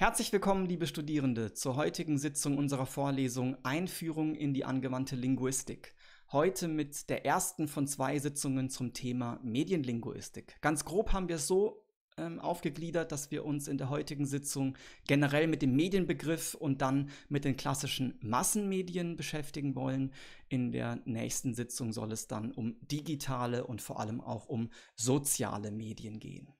Herzlich willkommen, liebe Studierende, zur heutigen Sitzung unserer Vorlesung Einführung in die angewandte Linguistik. Heute mit der ersten von zwei Sitzungen zum Thema Medienlinguistik. Ganz grob haben wir es so ähm, aufgegliedert, dass wir uns in der heutigen Sitzung generell mit dem Medienbegriff und dann mit den klassischen Massenmedien beschäftigen wollen. In der nächsten Sitzung soll es dann um digitale und vor allem auch um soziale Medien gehen.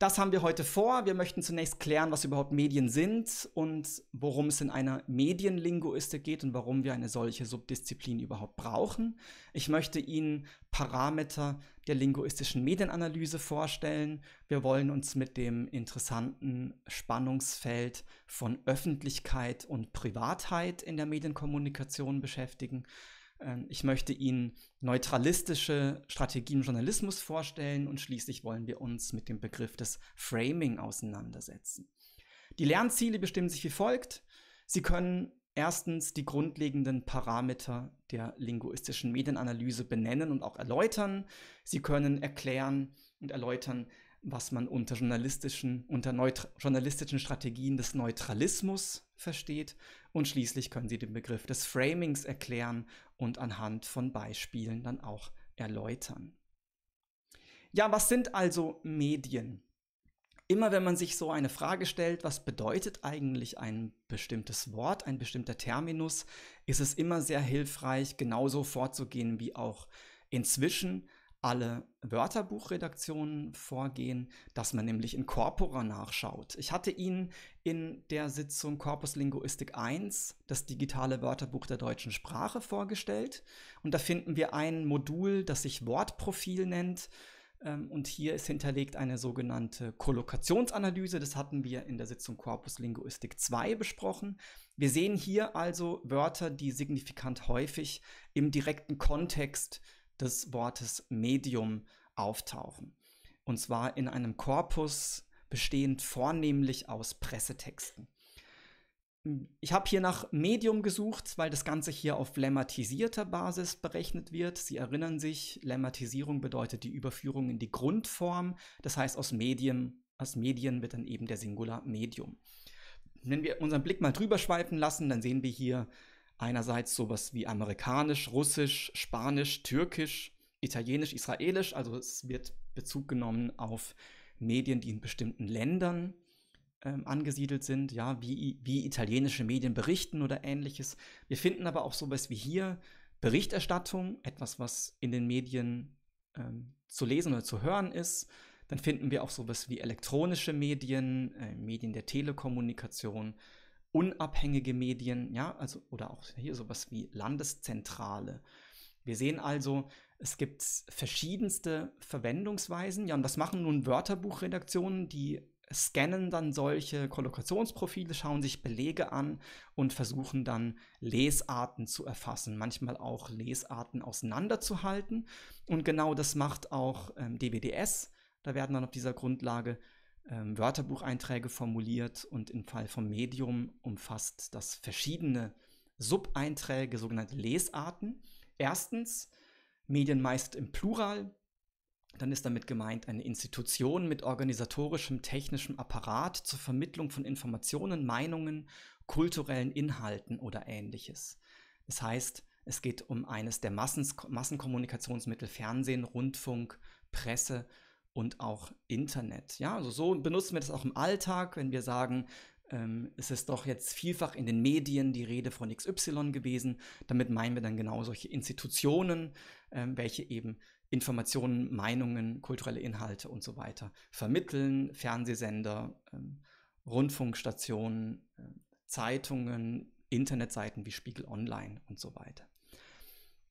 Das haben wir heute vor. Wir möchten zunächst klären, was überhaupt Medien sind und worum es in einer Medienlinguistik geht und warum wir eine solche Subdisziplin überhaupt brauchen. Ich möchte Ihnen Parameter der linguistischen Medienanalyse vorstellen. Wir wollen uns mit dem interessanten Spannungsfeld von Öffentlichkeit und Privatheit in der Medienkommunikation beschäftigen. Ähm, ich möchte Ihnen neutralistische Strategien im Journalismus vorstellen und schließlich wollen wir uns mit dem Begriff des Framing auseinandersetzen. Die Lernziele bestimmen sich wie folgt. Sie können erstens die grundlegenden Parameter der linguistischen Medienanalyse benennen und auch erläutern. Sie können erklären und erläutern, was man unter journalistischen, unter journalistischen Strategien des Neutralismus versteht. Und schließlich können Sie den Begriff des Framings erklären und anhand von Beispielen dann auch erläutern. Ja, was sind also Medien? Immer wenn man sich so eine Frage stellt, was bedeutet eigentlich ein bestimmtes Wort, ein bestimmter Terminus, ist es immer sehr hilfreich, genauso vorzugehen wie auch inzwischen alle Wörterbuchredaktionen vorgehen, dass man nämlich in Corpora nachschaut. Ich hatte Ihnen in der Sitzung Corpus Linguistik 1 das digitale Wörterbuch der deutschen Sprache vorgestellt. Und da finden wir ein Modul, das sich Wortprofil nennt. Ähm, und hier ist hinterlegt eine sogenannte Kollokationsanalyse. Das hatten wir in der Sitzung Corpus Linguistik 2 besprochen. Wir sehen hier also Wörter, die signifikant häufig im direkten Kontext des Wortes Medium auftauchen. Und zwar in einem Korpus bestehend vornehmlich aus Pressetexten. Ich habe hier nach Medium gesucht, weil das Ganze hier auf lemmatisierter Basis berechnet wird. Sie erinnern sich, Lemmatisierung bedeutet die Überführung in die Grundform. Das heißt, aus Medien, aus Medien wird dann eben der Singular Medium. Wenn wir unseren Blick mal drüber schweifen lassen, dann sehen wir hier einerseits sowas wie amerikanisch, russisch, spanisch, türkisch, italienisch, israelisch, also es wird Bezug genommen auf Medien, die in bestimmten Ländern ähm, angesiedelt sind, ja, wie, wie italienische Medien berichten oder ähnliches. Wir finden aber auch sowas wie hier Berichterstattung, etwas, was in den Medien ähm, zu lesen oder zu hören ist. Dann finden wir auch sowas wie elektronische Medien, äh, Medien der Telekommunikation, unabhängige Medien, ja, also oder auch hier sowas wie Landeszentrale. Wir sehen also, es gibt verschiedenste Verwendungsweisen. Ja, und das machen nun Wörterbuchredaktionen, die scannen dann solche Kollokationsprofile, schauen sich Belege an und versuchen dann Lesarten zu erfassen, manchmal auch Lesarten auseinanderzuhalten. Und genau das macht auch ähm, DWDS. Da werden dann auf dieser Grundlage ähm, Wörterbucheinträge formuliert und im Fall vom Medium umfasst das verschiedene Subeinträge, sogenannte Lesarten. Erstens Medien meist im Plural, dann ist damit gemeint eine Institution mit organisatorischem technischem Apparat zur Vermittlung von Informationen, Meinungen, kulturellen Inhalten oder ähnliches. Das heißt, es geht um eines der Massenkommunikationsmittel Fernsehen, Rundfunk, Presse und auch Internet. Ja, also so benutzen wir das auch im Alltag, wenn wir sagen, ähm, es ist doch jetzt vielfach in den Medien die Rede von XY gewesen. Damit meinen wir dann genau solche Institutionen, ähm, welche eben Informationen, Meinungen, kulturelle Inhalte und so weiter vermitteln, Fernsehsender, ähm, Rundfunkstationen, äh, Zeitungen, Internetseiten wie Spiegel Online und so weiter.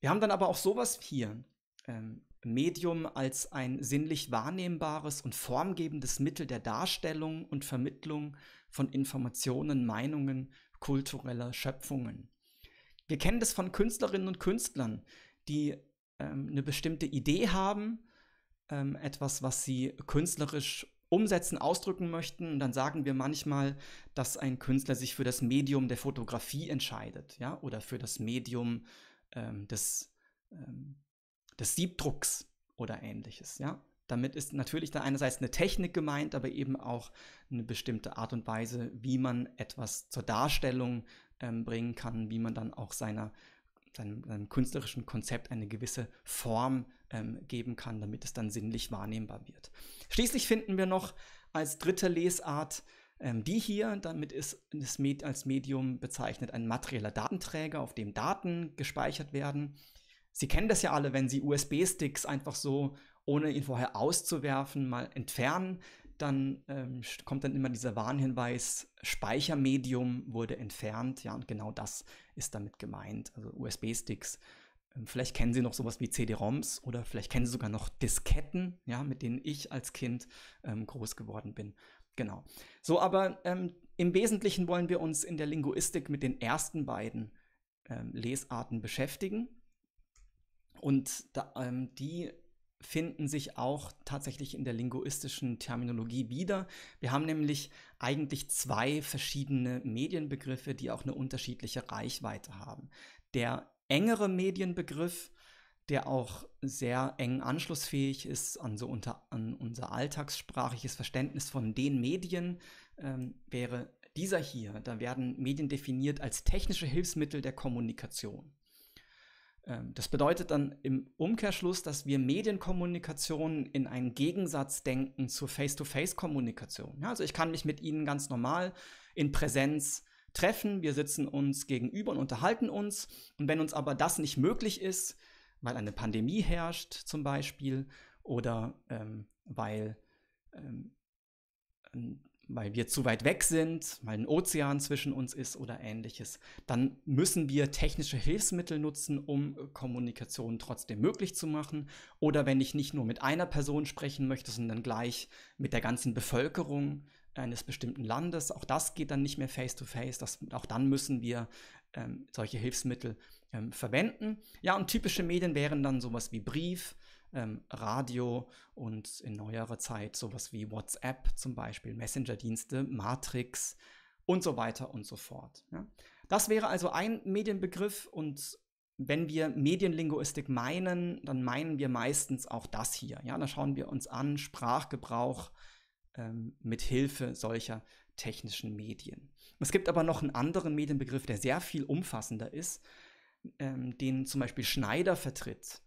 Wir haben dann aber auch sowas hier ähm, Medium als ein sinnlich wahrnehmbares und formgebendes Mittel der Darstellung und Vermittlung von Informationen, Meinungen, kultureller Schöpfungen. Wir kennen das von Künstlerinnen und Künstlern, die ähm, eine bestimmte Idee haben, ähm, etwas, was sie künstlerisch umsetzen, ausdrücken möchten. Und dann sagen wir manchmal, dass ein Künstler sich für das Medium der Fotografie entscheidet, ja, oder für das Medium ähm, des ähm, des Siebdrucks oder ähnliches, ja. Damit ist natürlich da einerseits eine Technik gemeint, aber eben auch eine bestimmte Art und Weise, wie man etwas zur Darstellung ähm, bringen kann, wie man dann auch seiner, seinem, seinem künstlerischen Konzept eine gewisse Form ähm, geben kann, damit es dann sinnlich wahrnehmbar wird. Schließlich finden wir noch als dritte Lesart ähm, die hier, damit ist das Med als Medium bezeichnet ein materieller Datenträger, auf dem Daten gespeichert werden. Sie kennen das ja alle, wenn Sie USB-Sticks einfach so, ohne ihn vorher auszuwerfen, mal entfernen, dann ähm, kommt dann immer dieser Warnhinweis, Speichermedium wurde entfernt. Ja, und genau das ist damit gemeint. Also USB-Sticks. Ähm, vielleicht kennen Sie noch sowas wie CD-ROMs oder vielleicht kennen Sie sogar noch Disketten, ja, mit denen ich als Kind ähm, groß geworden bin. Genau. So, aber ähm, im Wesentlichen wollen wir uns in der Linguistik mit den ersten beiden ähm, Lesarten beschäftigen. Und da, ähm, die finden sich auch tatsächlich in der linguistischen Terminologie wieder. Wir haben nämlich eigentlich zwei verschiedene Medienbegriffe, die auch eine unterschiedliche Reichweite haben. Der engere Medienbegriff, der auch sehr eng anschlussfähig ist an, so unter, an unser alltagssprachliches Verständnis von den Medien, ähm, wäre dieser hier. Da werden Medien definiert als technische Hilfsmittel der Kommunikation. Ähm, das bedeutet dann im Umkehrschluss, dass wir Medienkommunikation in einen Gegensatz denken zur Face-to-Face-Kommunikation. Ja, also ich kann mich mit Ihnen ganz normal in Präsenz treffen, wir sitzen uns gegenüber und unterhalten uns. Und wenn uns aber das nicht möglich ist, weil eine Pandemie herrscht zum Beispiel oder ähm, weil ähm, weil wir zu weit weg sind, weil ein Ozean zwischen uns ist oder ähnliches, dann müssen wir technische Hilfsmittel nutzen, um Kommunikation trotzdem möglich zu machen. Oder wenn ich nicht nur mit einer Person sprechen möchte, sondern gleich mit der ganzen Bevölkerung eines bestimmten Landes, auch das geht dann nicht mehr face-to-face, -face. auch dann müssen wir ähm, solche Hilfsmittel ähm, verwenden. Ja, und typische Medien wären dann sowas wie Brief, ähm, Radio und in neuerer Zeit sowas wie WhatsApp zum Beispiel, Messenger-Dienste, Matrix und so weiter und so fort. Ja. Das wäre also ein Medienbegriff und wenn wir Medienlinguistik meinen, dann meinen wir meistens auch das hier. Ja, dann schauen wir uns an Sprachgebrauch ähm, mit Hilfe solcher technischen Medien. Es gibt aber noch einen anderen Medienbegriff, der sehr viel umfassender ist, ähm, den zum Beispiel Schneider vertritt.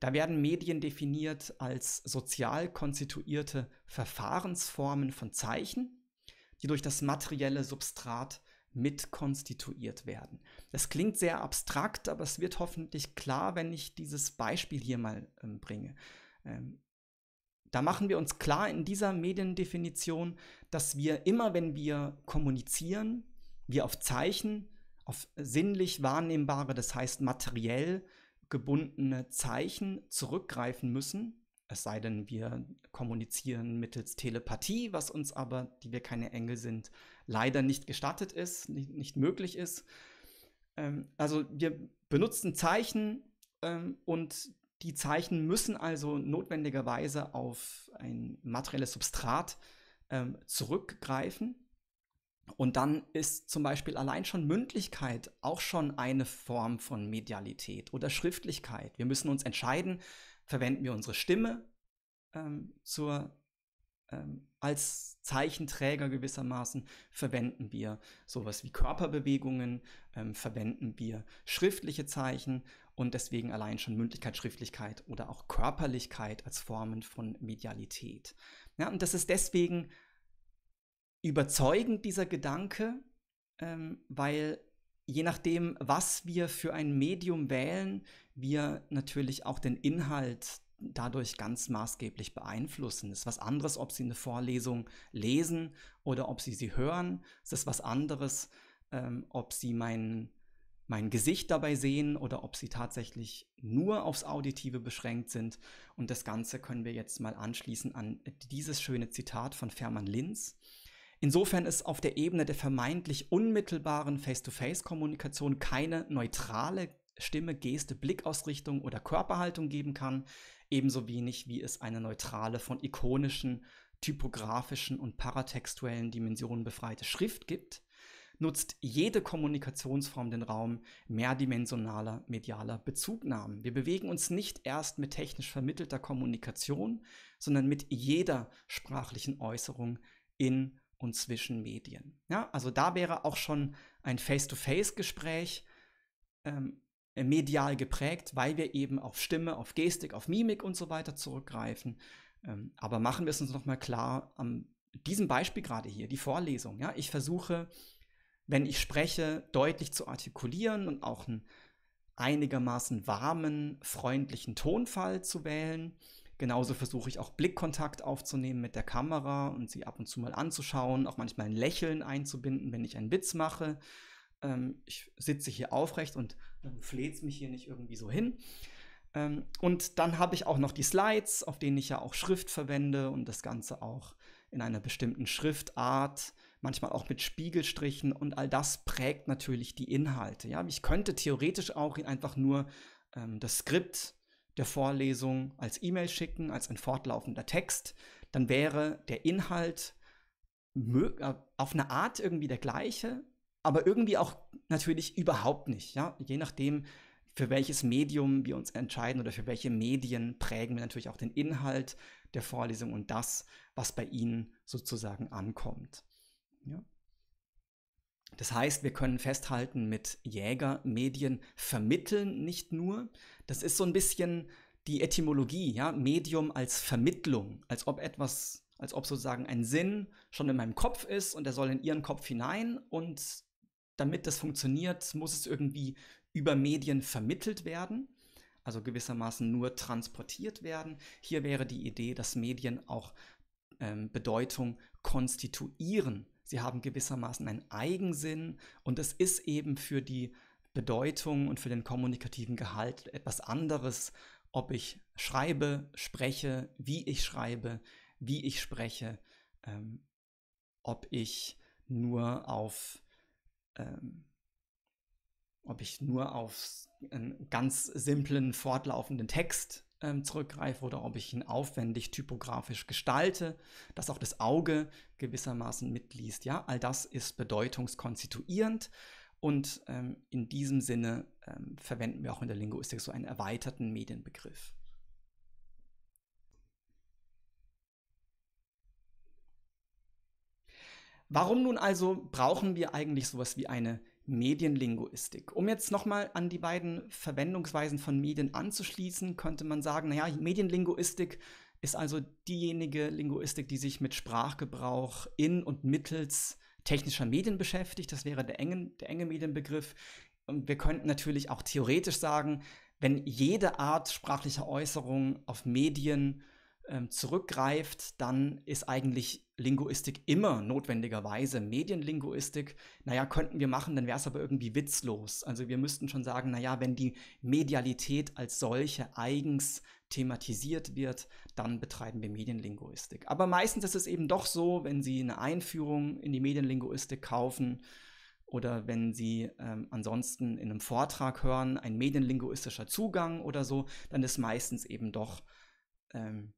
Da werden Medien definiert als sozial konstituierte Verfahrensformen von Zeichen, die durch das materielle Substrat mitkonstituiert werden. Das klingt sehr abstrakt, aber es wird hoffentlich klar, wenn ich dieses Beispiel hier mal ähm, bringe. Ähm, da machen wir uns klar in dieser Mediendefinition, dass wir immer, wenn wir kommunizieren, wir auf Zeichen, auf sinnlich wahrnehmbare, das heißt materiell gebundene Zeichen zurückgreifen müssen. Es sei denn, wir kommunizieren mittels Telepathie, was uns aber, die wir keine Engel sind, leider nicht gestattet ist, nicht, nicht möglich ist. Ähm, also wir benutzen Zeichen ähm, und die Zeichen müssen also notwendigerweise auf ein materielles Substrat ähm, zurückgreifen. Und dann ist zum Beispiel allein schon Mündlichkeit auch schon eine Form von Medialität oder Schriftlichkeit. Wir müssen uns entscheiden, verwenden wir unsere Stimme ähm, zur, ähm, als Zeichenträger gewissermaßen, verwenden wir sowas wie Körperbewegungen, ähm, verwenden wir schriftliche Zeichen und deswegen allein schon Mündlichkeit, Schriftlichkeit oder auch Körperlichkeit als Formen von Medialität. Ja, und das ist deswegen überzeugend, dieser Gedanke, ähm, weil je nachdem, was wir für ein Medium wählen, wir natürlich auch den Inhalt dadurch ganz maßgeblich beeinflussen. Es ist was anderes, ob Sie eine Vorlesung lesen oder ob Sie sie hören. Es ist was anderes, ähm, ob Sie mein, mein Gesicht dabei sehen oder ob Sie tatsächlich nur aufs Auditive beschränkt sind. Und das Ganze können wir jetzt mal anschließen an dieses schöne Zitat von Fährmann Linz. Insofern ist auf der Ebene der vermeintlich unmittelbaren Face-to-Face-Kommunikation keine neutrale Stimme, Geste, Blickausrichtung oder Körperhaltung geben kann, ebenso wenig wie es eine neutrale von ikonischen, typografischen und paratextuellen Dimensionen befreite Schrift gibt, nutzt jede Kommunikationsform den Raum mehrdimensionaler medialer Bezugnahmen. Wir bewegen uns nicht erst mit technisch vermittelter Kommunikation, sondern mit jeder sprachlichen Äußerung in und zwischen Medien. Ja, also da wäre auch schon ein Face-to-Face-Gespräch ähm, äh, medial geprägt, weil wir eben auf Stimme, auf Gestik, auf Mimik und so weiter zurückgreifen. Ähm, aber machen wir es uns noch mal klar an diesem Beispiel gerade hier, die Vorlesung. Ja, ich versuche, wenn ich spreche, deutlich zu artikulieren und auch einen einigermaßen warmen, freundlichen Tonfall zu wählen. Genauso versuche ich auch Blickkontakt aufzunehmen mit der Kamera und sie ab und zu mal anzuschauen, auch manchmal ein Lächeln einzubinden, wenn ich einen Witz mache. Ähm, ich sitze hier aufrecht und ähm, fleht mich hier nicht irgendwie so hin. Ähm, und dann habe ich auch noch die Slides, auf denen ich ja auch Schrift verwende und das Ganze auch in einer bestimmten Schriftart, manchmal auch mit Spiegelstrichen und all das prägt natürlich die Inhalte. Ja, ich könnte theoretisch auch einfach nur ähm, das Skript der Vorlesung als E-Mail schicken, als ein fortlaufender Text, dann wäre der Inhalt äh, auf eine Art irgendwie der gleiche, aber irgendwie auch natürlich überhaupt nicht. Ja? Je nachdem, für welches Medium wir uns entscheiden oder für welche Medien prägen wir natürlich auch den Inhalt der Vorlesung und das, was bei Ihnen sozusagen ankommt. Ja? Das heißt, wir können festhalten, mit Jägermedien vermitteln nicht nur. Das ist so ein bisschen die Etymologie, ja, Medium als Vermittlung, als ob etwas, als ob sozusagen ein Sinn schon in meinem Kopf ist und er soll in ihren Kopf hinein und damit das funktioniert, muss es irgendwie über Medien vermittelt werden, also gewissermaßen nur transportiert werden. Hier wäre die Idee, dass Medien auch ähm, Bedeutung konstituieren sie haben gewissermaßen einen Eigensinn und es ist eben für die Bedeutung und für den kommunikativen Gehalt etwas anderes, ob ich schreibe, spreche, wie ich schreibe, wie ich spreche, ähm, ob ich nur auf ähm, ob ich nur auf einen ganz simplen fortlaufenden Text ähm, zurückgreife oder ob ich ihn aufwendig typografisch gestalte, dass auch das Auge gewissermaßen mitliest. Ja, all das ist bedeutungskonstituierend. Und ähm, in diesem Sinne ähm, verwenden wir auch in der Linguistik so einen erweiterten Medienbegriff. Warum nun also brauchen wir eigentlich sowas wie eine Medienlinguistik. Um jetzt nochmal an die beiden Verwendungsweisen von Medien anzuschließen, könnte man sagen, naja, Medienlinguistik ist also diejenige Linguistik, die sich mit Sprachgebrauch in und mittels technischer Medien beschäftigt. Das wäre der, engen, der enge Medienbegriff. Und wir könnten natürlich auch theoretisch sagen, wenn jede Art sprachlicher Äußerung auf Medien ähm, zurückgreift, dann ist eigentlich Linguistik immer notwendigerweise Medienlinguistik. Naja, könnten wir machen, dann wäre es aber irgendwie witzlos. Also wir müssten schon sagen, naja, wenn die Medialität als solche eigens thematisiert wird, dann betreiben wir Medienlinguistik. Aber meistens ist es eben doch so, wenn Sie eine Einführung in die Medienlinguistik kaufen, oder wenn Sie ähm, ansonsten in einem Vortrag hören, ein medienlinguistischer Zugang oder so, dann ist meistens eben doch ähm,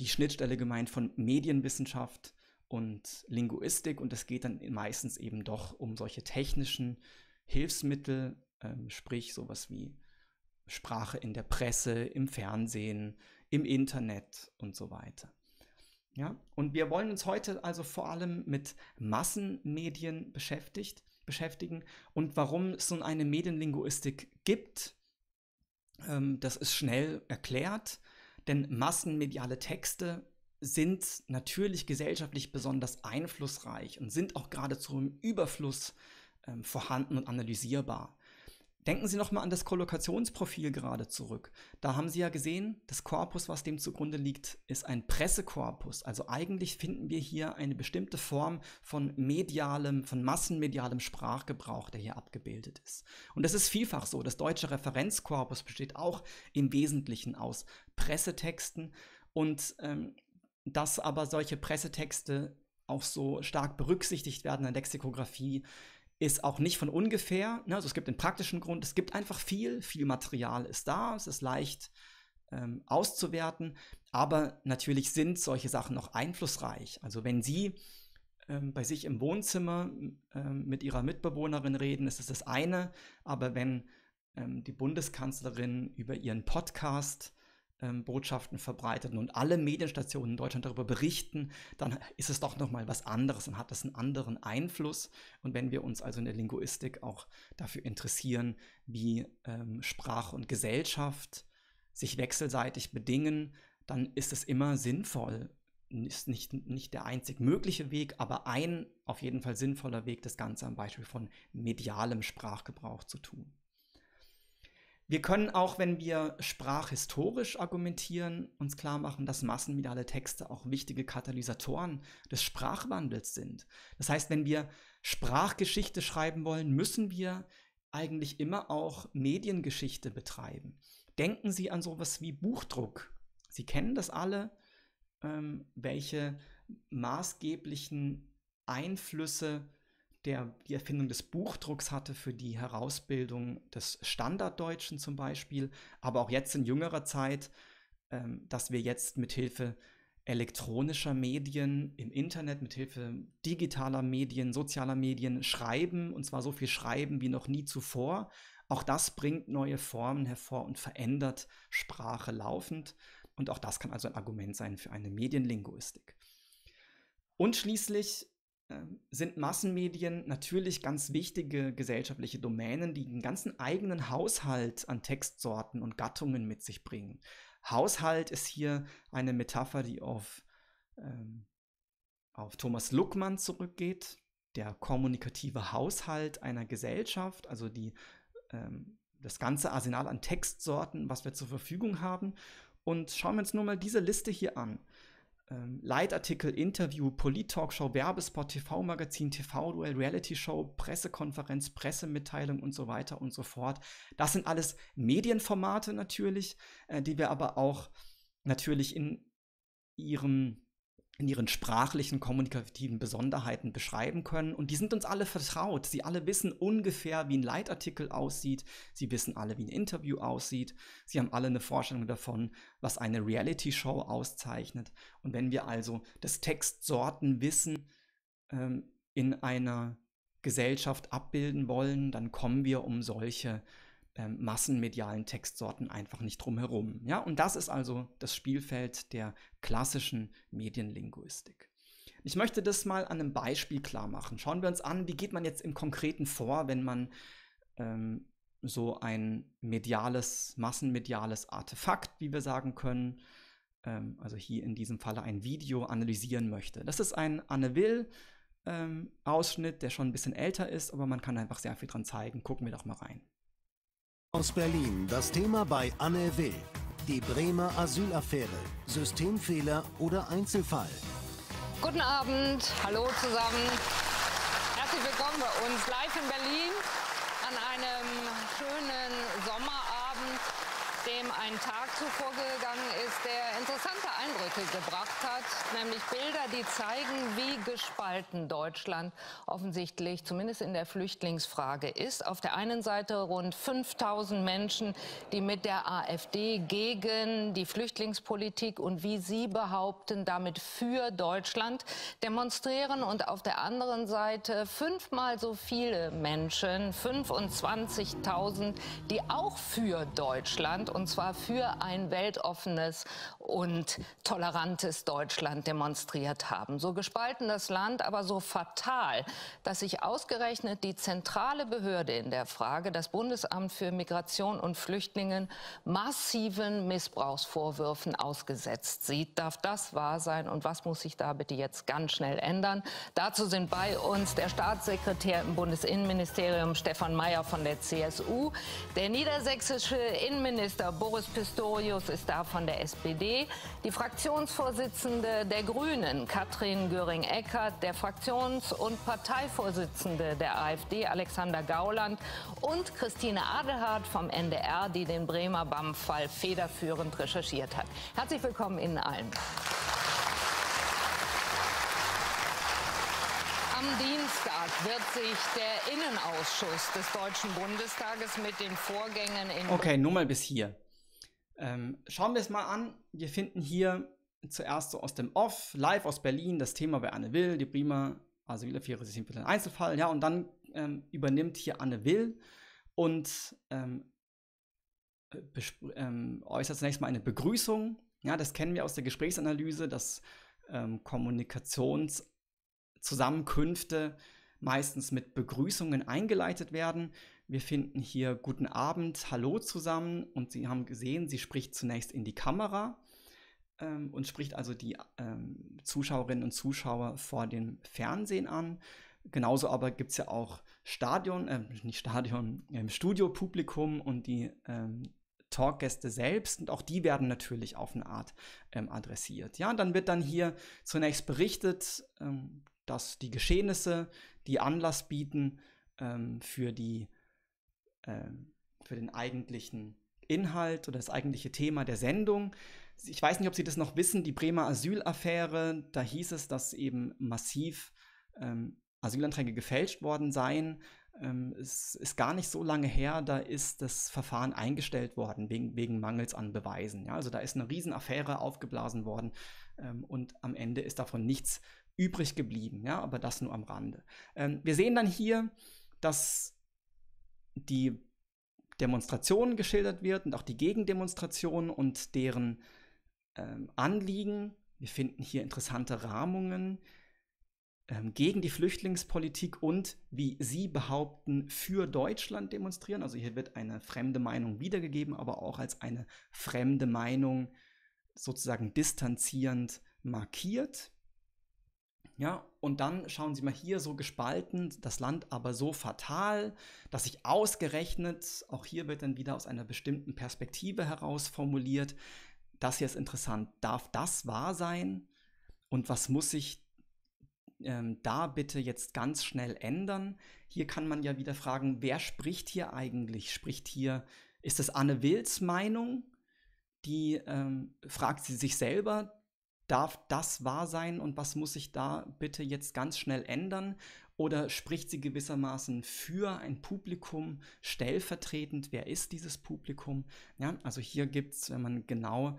die Schnittstelle gemeint von Medienwissenschaft und Linguistik und es geht dann meistens eben doch um solche technischen Hilfsmittel, ähm, sprich sowas wie Sprache in der Presse, im Fernsehen, im Internet und so weiter. Ja, und wir wollen uns heute also vor allem mit Massenmedien beschäftigt, beschäftigen und warum es so eine Medienlinguistik gibt. Ähm, das ist schnell erklärt. Denn massenmediale Texte sind natürlich gesellschaftlich besonders einflussreich und sind auch geradezu im Überfluss ähm, vorhanden und analysierbar. Denken Sie nochmal an das Kollokationsprofil gerade zurück. Da haben Sie ja gesehen, das Korpus, was dem zugrunde liegt, ist ein Pressekorpus. Also eigentlich finden wir hier eine bestimmte Form von medialem, von massenmedialem Sprachgebrauch, der hier abgebildet ist. Und das ist vielfach so. Das deutsche Referenzkorpus besteht auch im Wesentlichen aus Pressetexten und ähm, dass aber solche Pressetexte auch so stark berücksichtigt werden in der Lexikografie, ist auch nicht von ungefähr. Ne? Also es gibt den praktischen Grund, es gibt einfach viel, viel Material ist da, es ist leicht ähm, auszuwerten, aber natürlich sind solche Sachen noch einflussreich. Also wenn Sie ähm, bei sich im Wohnzimmer ähm, mit Ihrer Mitbewohnerin reden, ist es das eine, aber wenn ähm, die Bundeskanzlerin über ihren Podcast ähm, Botschaften verbreiten und alle Medienstationen in Deutschland darüber berichten, dann ist es doch nochmal was anderes und hat das einen anderen Einfluss. Und wenn wir uns also in der Linguistik auch dafür interessieren, wie ähm, Sprache und Gesellschaft sich wechselseitig bedingen, dann ist es immer sinnvoll, ist nicht, nicht der einzig mögliche Weg, aber ein auf jeden Fall sinnvoller Weg, das Ganze am Beispiel von medialem Sprachgebrauch zu tun. Wir können auch, wenn wir sprachhistorisch argumentieren, uns klar machen, dass massenmediale Texte auch wichtige Katalysatoren des Sprachwandels sind. Das heißt, wenn wir Sprachgeschichte schreiben wollen, müssen wir eigentlich immer auch Mediengeschichte betreiben. Denken Sie an sowas wie Buchdruck. Sie kennen das alle, ähm, welche maßgeblichen Einflüsse der die Erfindung des Buchdrucks hatte für die Herausbildung des Standarddeutschen zum Beispiel, aber auch jetzt in jüngerer Zeit, ähm, dass wir jetzt mithilfe elektronischer Medien im Internet, mithilfe digitaler Medien, sozialer Medien schreiben, und zwar so viel schreiben wie noch nie zuvor. Auch das bringt neue Formen hervor und verändert Sprache laufend. Und auch das kann also ein Argument sein für eine Medienlinguistik. Und schließlich ähm, sind Massenmedien natürlich ganz wichtige gesellschaftliche Domänen, die einen ganzen eigenen Haushalt an Textsorten und Gattungen mit sich bringen. Haushalt ist hier eine Metapher, die auf, ähm, auf Thomas Luckmann zurückgeht, der kommunikative Haushalt einer Gesellschaft, also die, ähm, das ganze Arsenal an Textsorten, was wir zur Verfügung haben. Und schauen wir uns nur mal diese Liste hier an ähm, Leitartikel, Interview, Polit-Talkshow, Werbespot, TV-Magazin, TV-Duell, Reality-Show, Pressekonferenz, Pressemitteilung und so weiter und so fort. Das sind alles Medienformate natürlich, äh, die wir aber auch natürlich in ihrem in ihren sprachlichen, kommunikativen Besonderheiten beschreiben können. Und die sind uns alle vertraut. Sie alle wissen ungefähr, wie ein Leitartikel aussieht. Sie wissen alle, wie ein Interview aussieht. Sie haben alle eine Vorstellung davon, was eine Reality-Show auszeichnet. Und wenn wir also das Textsortenwissen ähm, in einer Gesellschaft abbilden wollen, dann kommen wir um solche ähm, massenmedialen Textsorten einfach nicht drumherum. Ja? Und das ist also das Spielfeld der klassischen Medienlinguistik. Ich möchte das mal an einem Beispiel klar machen. Schauen wir uns an, wie geht man jetzt im Konkreten vor, wenn man ähm, so ein mediales, massenmediales Artefakt, wie wir sagen können, ähm, also hier in diesem Falle ein Video analysieren möchte. Das ist ein Anneville-Ausschnitt, ähm, der schon ein bisschen älter ist, aber man kann einfach sehr viel dran zeigen. Gucken wir doch mal rein. Aus Berlin das Thema bei Anne Will. Die Bremer Asylaffäre. Systemfehler oder Einzelfall. Guten Abend, hallo zusammen. Herzlich willkommen bei uns live in Berlin an einem schönen am Tag zuvor gegangen ist, der interessante Eindrücke gebracht hat, nämlich Bilder, die zeigen, wie gespalten Deutschland offensichtlich zumindest in der Flüchtlingsfrage ist. Auf der einen Seite rund 5000 Menschen, die mit der AfD gegen die Flüchtlingspolitik und wie sie behaupten, damit für Deutschland demonstrieren und auf der anderen Seite fünfmal so viele Menschen, 25.000, die auch für Deutschland und zwar für für ein weltoffenes und tolerantes Deutschland demonstriert haben. So gespalten das Land, aber so fatal, dass sich ausgerechnet die zentrale Behörde in der Frage, das Bundesamt für Migration und Flüchtlingen, massiven Missbrauchsvorwürfen ausgesetzt sieht. Darf das wahr sein und was muss sich da bitte jetzt ganz schnell ändern? Dazu sind bei uns der Staatssekretär im Bundesinnenministerium Stefan Mayer von der CSU, der niedersächsische Innenminister Boris Pistorius ist da von der SPD. Die Fraktionsvorsitzende der Grünen, Katrin göring eckert der Fraktions- und Parteivorsitzende der AfD, Alexander Gauland und Christine Adelhardt vom NDR, die den Bremer BAM-Fall federführend recherchiert hat. Herzlich willkommen Ihnen allen. Am Dienstag wird sich der Innenausschuss des Deutschen Bundestages mit den Vorgängen in. Okay, nur mal bis hier. Ähm, schauen wir es mal an. Wir finden hier zuerst so aus dem Off, live aus Berlin, das Thema bei Anne Will, die Prima, also wieder 4 den Einzelfall, ja, und dann ähm, übernimmt hier Anne Will und ähm, ähm, äußert zunächst mal eine Begrüßung. Ja, das kennen wir aus der Gesprächsanalyse, dass ähm, Kommunikationszusammenkünfte meistens mit Begrüßungen eingeleitet werden. Wir finden hier Guten Abend, Hallo zusammen und Sie haben gesehen, sie spricht zunächst in die Kamera ähm, und spricht also die ähm, Zuschauerinnen und Zuschauer vor dem Fernsehen an. Genauso aber gibt es ja auch Stadion, äh, nicht Stadion, ähm, Studiopublikum und die ähm, Talkgäste selbst und auch die werden natürlich auf eine Art ähm, adressiert. Ja, dann wird dann hier zunächst berichtet, ähm, dass die Geschehnisse, die Anlass bieten ähm, für die ähm, für den eigentlichen Inhalt oder das eigentliche Thema der Sendung. Ich weiß nicht, ob Sie das noch wissen, die Bremer Asylaffäre, da hieß es, dass eben massiv ähm, Asylanträge gefälscht worden seien. Ähm, es ist gar nicht so lange her, da ist das Verfahren eingestellt worden wegen, wegen Mangels an Beweisen. Ja, also da ist eine Riesenaffäre aufgeblasen worden ähm, und am Ende ist davon nichts übrig geblieben. Ja, aber das nur am Rande. Ähm, wir sehen dann hier, dass die Demonstrationen geschildert wird und auch die Gegendemonstrationen und deren ähm, Anliegen. Wir finden hier interessante Rahmungen ähm, gegen die Flüchtlingspolitik und, wie Sie behaupten, für Deutschland demonstrieren. Also hier wird eine fremde Meinung wiedergegeben, aber auch als eine fremde Meinung sozusagen distanzierend markiert. Ja, und dann schauen Sie mal hier so gespalten, das Land aber so fatal, dass sich ausgerechnet, auch hier wird dann wieder aus einer bestimmten Perspektive heraus formuliert, das hier ist interessant, darf das wahr sein? Und was muss sich ähm, da bitte jetzt ganz schnell ändern? Hier kann man ja wieder fragen, wer spricht hier eigentlich? Spricht hier, ist es Anne Wills Meinung? Die ähm, fragt sie sich selber, darf das wahr sein und was muss sich da bitte jetzt ganz schnell ändern? Oder spricht sie gewissermaßen für ein Publikum stellvertretend? Wer ist dieses Publikum? Ja, also hier gibt es, wenn man genau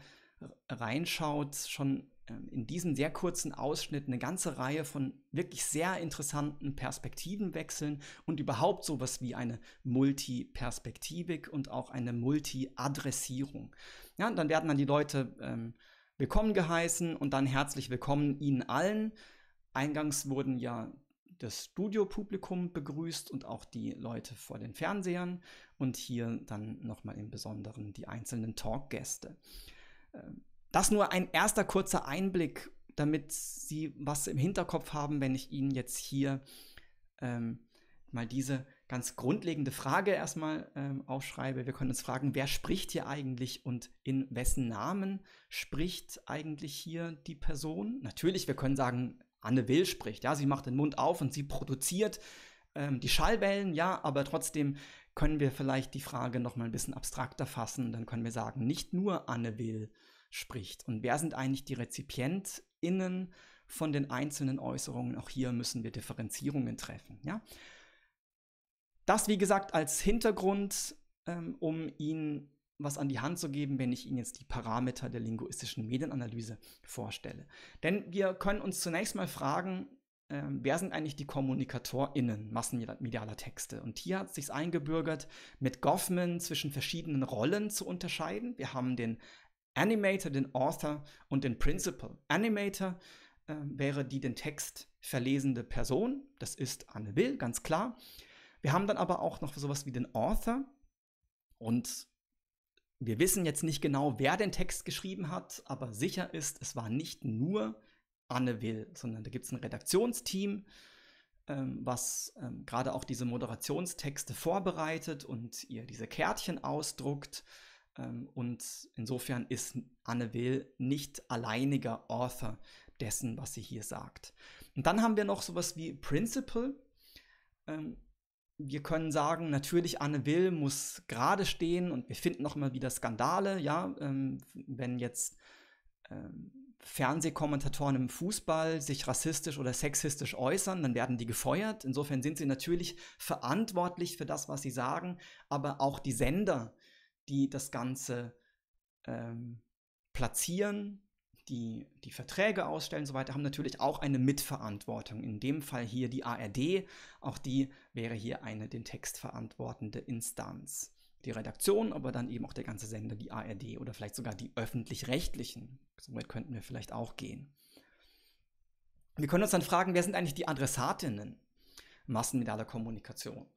reinschaut, schon ähm, in diesem sehr kurzen Ausschnitt eine ganze Reihe von wirklich sehr interessanten Perspektivenwechseln und überhaupt sowas wie eine Multiperspektivik und auch eine Multiadressierung. Ja, und dann werden dann die Leute ähm, willkommen geheißen und dann herzlich willkommen Ihnen allen. Eingangs wurden ja das Studiopublikum begrüßt und auch die Leute vor den Fernsehern und hier dann nochmal im Besonderen die einzelnen Talkgäste. Ähm, das nur ein erster kurzer Einblick, damit Sie was im Hinterkopf haben, wenn ich Ihnen jetzt hier ähm, mal diese ganz grundlegende Frage erstmal ähm, aufschreibe. Wir können uns fragen, wer spricht hier eigentlich und in wessen Namen spricht eigentlich hier die Person? Natürlich, wir können sagen, Anne Will spricht, ja, sie macht den Mund auf und sie produziert ähm, die Schallwellen, ja, aber trotzdem können wir vielleicht die Frage nochmal ein bisschen abstrakter fassen. Dann können wir sagen, nicht nur Anne Will spricht. Und wer sind eigentlich die RezipientInnen von den einzelnen Äußerungen? Auch hier müssen wir Differenzierungen treffen, ja. Das, wie gesagt, als Hintergrund, ähm, um Ihnen was an die Hand zu geben, wenn ich Ihnen jetzt die Parameter der linguistischen Medienanalyse vorstelle. Denn wir können uns zunächst mal fragen, äh, wer sind eigentlich die KommunikatorInnen massenmedialer Texte? Und hier hat es sich eingebürgert, mit Goffman zwischen verschiedenen Rollen zu unterscheiden. Wir haben den Animator, den Author und den Principal. Animator äh, wäre die den Text verlesende Person, das ist Anne Will, ganz klar. Wir haben dann aber auch noch sowas wie den Author und wir wissen jetzt nicht genau, wer den Text geschrieben hat, aber sicher ist, es war nicht nur Anne Will, sondern da gibt es ein Redaktionsteam, ähm, was ähm, gerade auch diese Moderationstexte vorbereitet und ihr diese Kärtchen ausdruckt. Ähm, und insofern ist Anne Will nicht alleiniger Author dessen, was sie hier sagt. Und dann haben wir noch sowas wie Principle. Ähm, wir können sagen, natürlich Anne Will muss gerade stehen und wir finden noch immer wieder Skandale, ja, ähm, wenn jetzt ähm, Fernsehkommentatoren im Fußball sich rassistisch oder sexistisch äußern, dann werden die gefeuert. Insofern sind sie natürlich verantwortlich für das, was sie sagen, aber auch die Sender, die das Ganze ähm, platzieren, die, die Verträge ausstellen und so weiter, haben natürlich auch eine Mitverantwortung. In dem Fall hier die ARD, auch die wäre hier eine den Text verantwortende Instanz. Die Redaktion, aber dann eben auch der ganze Sender, die ARD oder vielleicht sogar die öffentlich-rechtlichen. Somit könnten wir vielleicht auch gehen. Wir können uns dann fragen, wer sind eigentlich die Adressatinnen massenmedialer Kommunikation?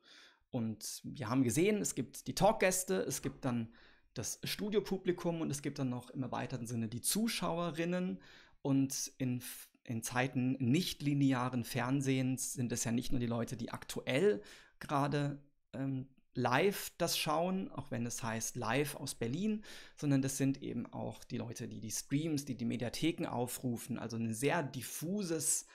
Und wir haben gesehen, es gibt die Talkgäste, es gibt dann das Studiopublikum und es gibt dann noch im erweiterten Sinne die Zuschauerinnen. Und in, in Zeiten nichtlinearen Fernsehens sind es ja nicht nur die Leute, die aktuell gerade ähm, live das schauen, auch wenn es heißt live aus Berlin, sondern das sind eben auch die Leute, die die Streams, die die Mediatheken aufrufen. Also ein sehr diffuses,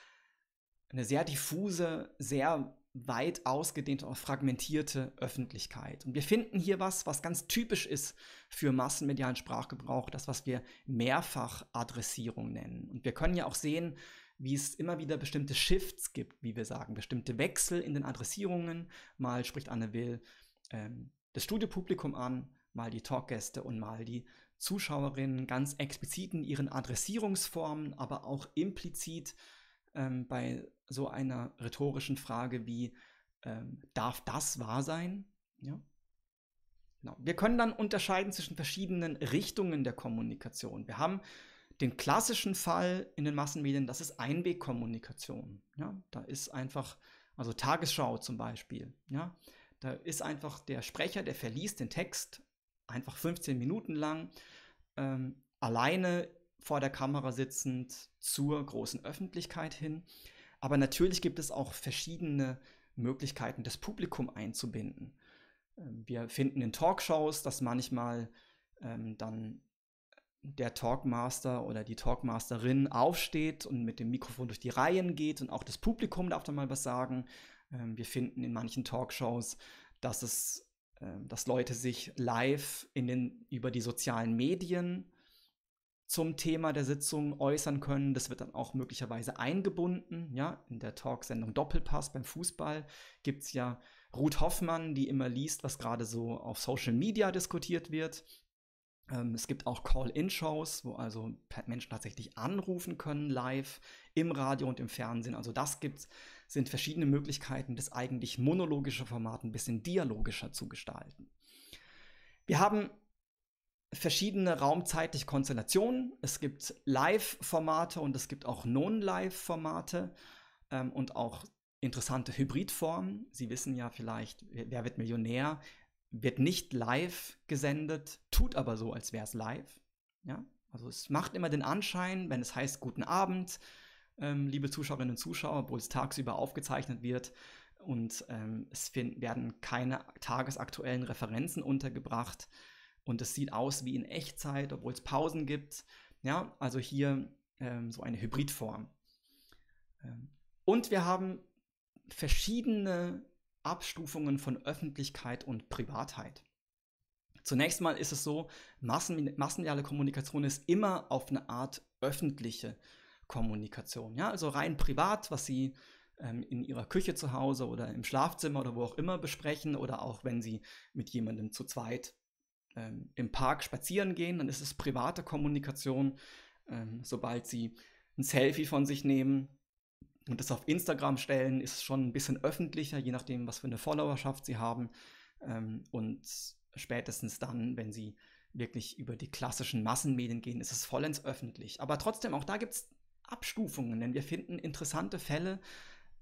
eine sehr diffuse, sehr weit ausgedehnte, auch fragmentierte Öffentlichkeit. Und wir finden hier was, was ganz typisch ist für massenmedialen Sprachgebrauch, das, was wir Mehrfachadressierung nennen. Und wir können ja auch sehen, wie es immer wieder bestimmte Shifts gibt, wie wir sagen, bestimmte Wechsel in den Adressierungen. Mal spricht Anne Will ähm, das Studiopublikum an, mal die Talkgäste und mal die Zuschauerinnen ganz explizit in ihren Adressierungsformen, aber auch implizit ähm, bei so einer rhetorischen Frage wie, ähm, darf das wahr sein? Ja? Genau. Wir können dann unterscheiden zwischen verschiedenen Richtungen der Kommunikation. Wir haben den klassischen Fall in den Massenmedien, das ist Einwegkommunikation. Ja? Da ist einfach, also Tagesschau zum Beispiel, ja? da ist einfach der Sprecher, der verliest den Text einfach 15 Minuten lang, ähm, alleine vor der Kamera sitzend zur großen Öffentlichkeit hin. Aber natürlich gibt es auch verschiedene Möglichkeiten, das Publikum einzubinden. Ähm, wir finden in Talkshows, dass manchmal ähm, dann der Talkmaster oder die Talkmasterin aufsteht und mit dem Mikrofon durch die Reihen geht und auch das Publikum darf dann mal was sagen. Ähm, wir finden in manchen Talkshows, dass es, äh, dass Leute sich live in den, über die sozialen Medien zum Thema der Sitzung äußern können. Das wird dann auch möglicherweise eingebunden. Ja, in der Talksendung Doppelpass beim Fußball gibt es ja Ruth Hoffmann, die immer liest, was gerade so auf Social Media diskutiert wird. Ähm, es gibt auch Call-in-Shows, wo also Menschen tatsächlich anrufen können live im Radio und im Fernsehen. Also das gibt's, sind verschiedene Möglichkeiten, das eigentlich monologische Format ein bisschen dialogischer zu gestalten. Wir haben verschiedene raumzeitliche Konstellationen. Es gibt Live-Formate und es gibt auch Non-Live-Formate ähm, und auch interessante Hybridformen. Sie wissen ja vielleicht, wer wird Millionär, wird nicht live gesendet, tut aber so, als wäre es live. Ja? Also es macht immer den Anschein, wenn es heißt Guten Abend, ähm, liebe Zuschauerinnen und Zuschauer, obwohl es tagsüber aufgezeichnet wird und ähm, es werden keine tagesaktuellen Referenzen untergebracht und es sieht aus wie in Echtzeit, obwohl es Pausen gibt. Ja, also hier ähm, so eine Hybridform. Ähm, und wir haben verschiedene Abstufungen von Öffentlichkeit und Privatheit. Zunächst mal ist es so, Massen, massenmediale Kommunikation ist immer auf eine Art öffentliche Kommunikation. Ja, also rein privat, was Sie ähm, in Ihrer Küche zu Hause oder im Schlafzimmer oder wo auch immer besprechen oder auch wenn Sie mit jemandem zu zweit ähm, im Park spazieren gehen, dann ist es private Kommunikation. Ähm, sobald sie ein Selfie von sich nehmen und das auf Instagram stellen, ist es schon ein bisschen öffentlicher, je nachdem, was für eine Followerschaft sie haben. Ähm, und spätestens dann, wenn sie wirklich über die klassischen Massenmedien gehen, ist es vollends öffentlich. Aber trotzdem, auch da gibt es Abstufungen, denn wir finden interessante Fälle,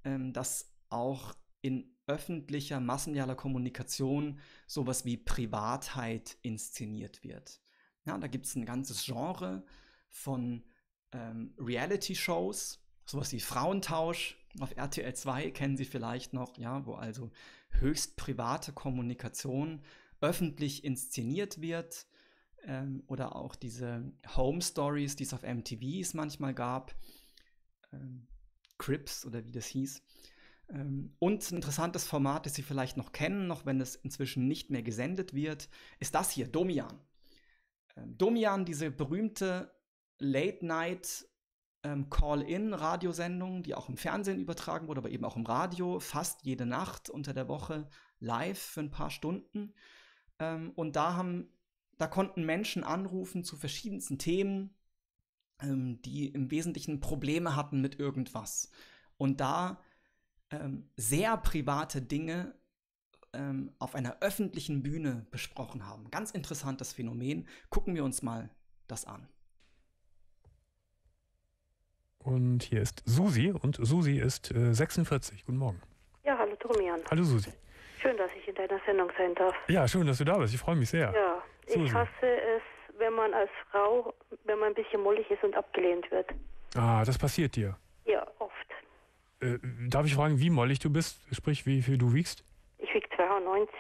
ähm, dass auch in öffentlicher, massenialer Kommunikation sowas wie Privatheit inszeniert wird. Ja, da gibt es ein ganzes Genre von ähm, Reality-Shows, sowas wie Frauentausch auf RTL 2 kennen Sie vielleicht noch, ja, wo also höchst private Kommunikation öffentlich inszeniert wird ähm, oder auch diese Home Stories, die es auf MTVs manchmal gab, ähm, Crips oder wie das hieß ähm, und ein interessantes Format, das Sie vielleicht noch kennen, noch wenn es inzwischen nicht mehr gesendet wird, ist das hier, Domian. Ähm, Domian, diese berühmte Late-Night- ähm, Call-in-Radiosendung, die auch im Fernsehen übertragen wurde, aber eben auch im Radio, fast jede Nacht unter der Woche live für ein paar Stunden. und da haben, da konnten Menschen anrufen zu verschiedensten Themen, die im Wesentlichen Probleme hatten mit irgendwas. Und da ähm, sehr private Dinge ähm, auf einer öffentlichen Bühne besprochen haben. Ganz interessantes Phänomen. Gucken wir uns mal das an. Und hier ist Susi und Susi ist äh, 46. Guten Morgen. Ja, hallo Domian. Hallo Susi. Schön, dass ich in deiner Sendung sein darf. Ja, schön, dass du da bist. Ich freue mich sehr. Ja, Susi. ich hasse es, wenn man als Frau, wenn man ein bisschen mollig ist und abgelehnt wird. Ah, das passiert dir. Ja, äh, darf ich fragen, wie mollig du bist? Sprich, wie viel du wiegst? Ich wiege 92.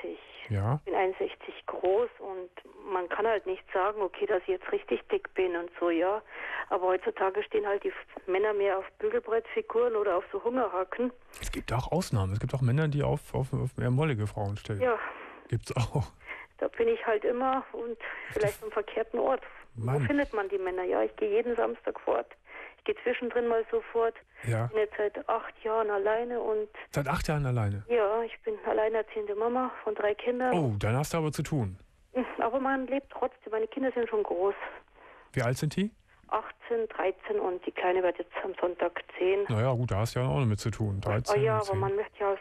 Ja. Ich bin 61 groß und man kann halt nicht sagen, okay, dass ich jetzt richtig dick bin und so, ja. Aber heutzutage stehen halt die Männer mehr auf Bügelbrettfiguren oder auf so Hungerhaken. Es gibt auch Ausnahmen. Es gibt auch Männer, die auf, auf, auf mehr mollige Frauen stehen. Ja. Gibt's auch. Da bin ich halt immer und vielleicht am verkehrten Ort. Mann. Wo findet man die Männer? Ja, ich gehe jeden Samstag fort. Ich gehe zwischendrin mal sofort. Ja. bin jetzt seit acht Jahren alleine und. Seit acht Jahren alleine? Ja, ich bin alleinerziehende Mama von drei Kindern. Oh, dann hast du aber zu tun. Mhm, aber man lebt trotzdem. Meine Kinder sind schon groß. Wie alt sind die? 18, 13 und die Kleine wird jetzt am Sonntag 10. Naja, gut, da hast du ja auch noch mit zu tun. 13, oh ah ja, aber man möchte ja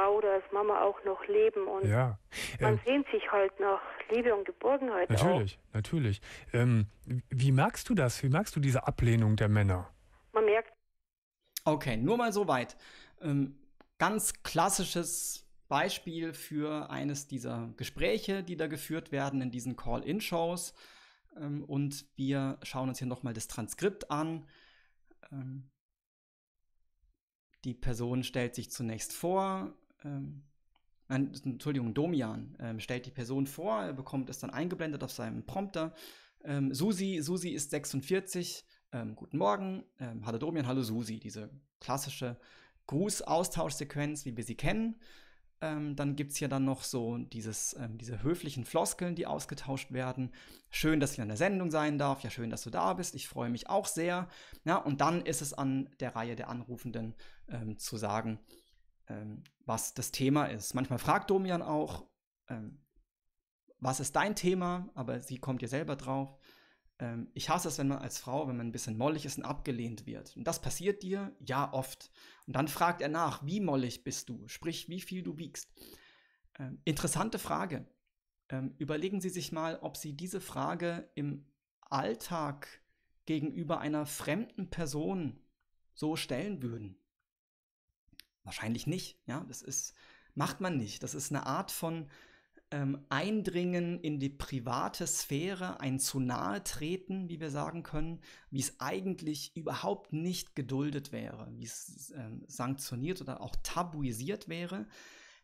Frau oder als Mama auch noch leben und ja. man ähm, sehnt sich halt nach Liebe und Geborgenheit. Natürlich, auch. natürlich. Ähm, wie merkst du das? Wie merkst du diese Ablehnung der Männer? Man merkt. Okay, nur mal so weit. Ähm, ganz klassisches Beispiel für eines dieser Gespräche, die da geführt werden in diesen Call-in-Shows. Ähm, und wir schauen uns hier nochmal das Transkript an. Ähm, die Person stellt sich zunächst vor, ähm, Entschuldigung, Domian ähm, stellt die Person vor, er bekommt es dann eingeblendet auf seinem Prompter. Ähm, Susi, Susi ist 46, ähm, guten Morgen, ähm, hallo Domian, hallo Susi, diese klassische Grußaustauschsequenz, wie wir sie kennen. Ähm, dann gibt es hier dann noch so dieses, ähm, diese höflichen Floskeln, die ausgetauscht werden. Schön, dass ich an der Sendung sein darf. Ja, schön, dass du da bist. Ich freue mich auch sehr. Ja, und dann ist es an der Reihe der Anrufenden zu sagen, ähm, was das Thema ist. Manchmal fragt Domian auch, ähm, was ist dein Thema, aber sie kommt ja selber drauf. Ähm, ich hasse es, wenn man als Frau, wenn man ein bisschen mollig ist und abgelehnt wird. Und das passiert dir ja oft. Und dann fragt er nach, wie mollig bist du, sprich, wie viel du wiegst. Ähm, interessante Frage. Ähm, überlegen Sie sich mal, ob Sie diese Frage im Alltag gegenüber einer fremden Person so stellen würden. Wahrscheinlich nicht. Ja, das ist, macht man nicht. Das ist eine Art von ähm, Eindringen in die private Sphäre, ein zu nahe treten, wie wir sagen können, wie es eigentlich überhaupt nicht geduldet wäre, wie es ähm, sanktioniert oder auch tabuisiert wäre.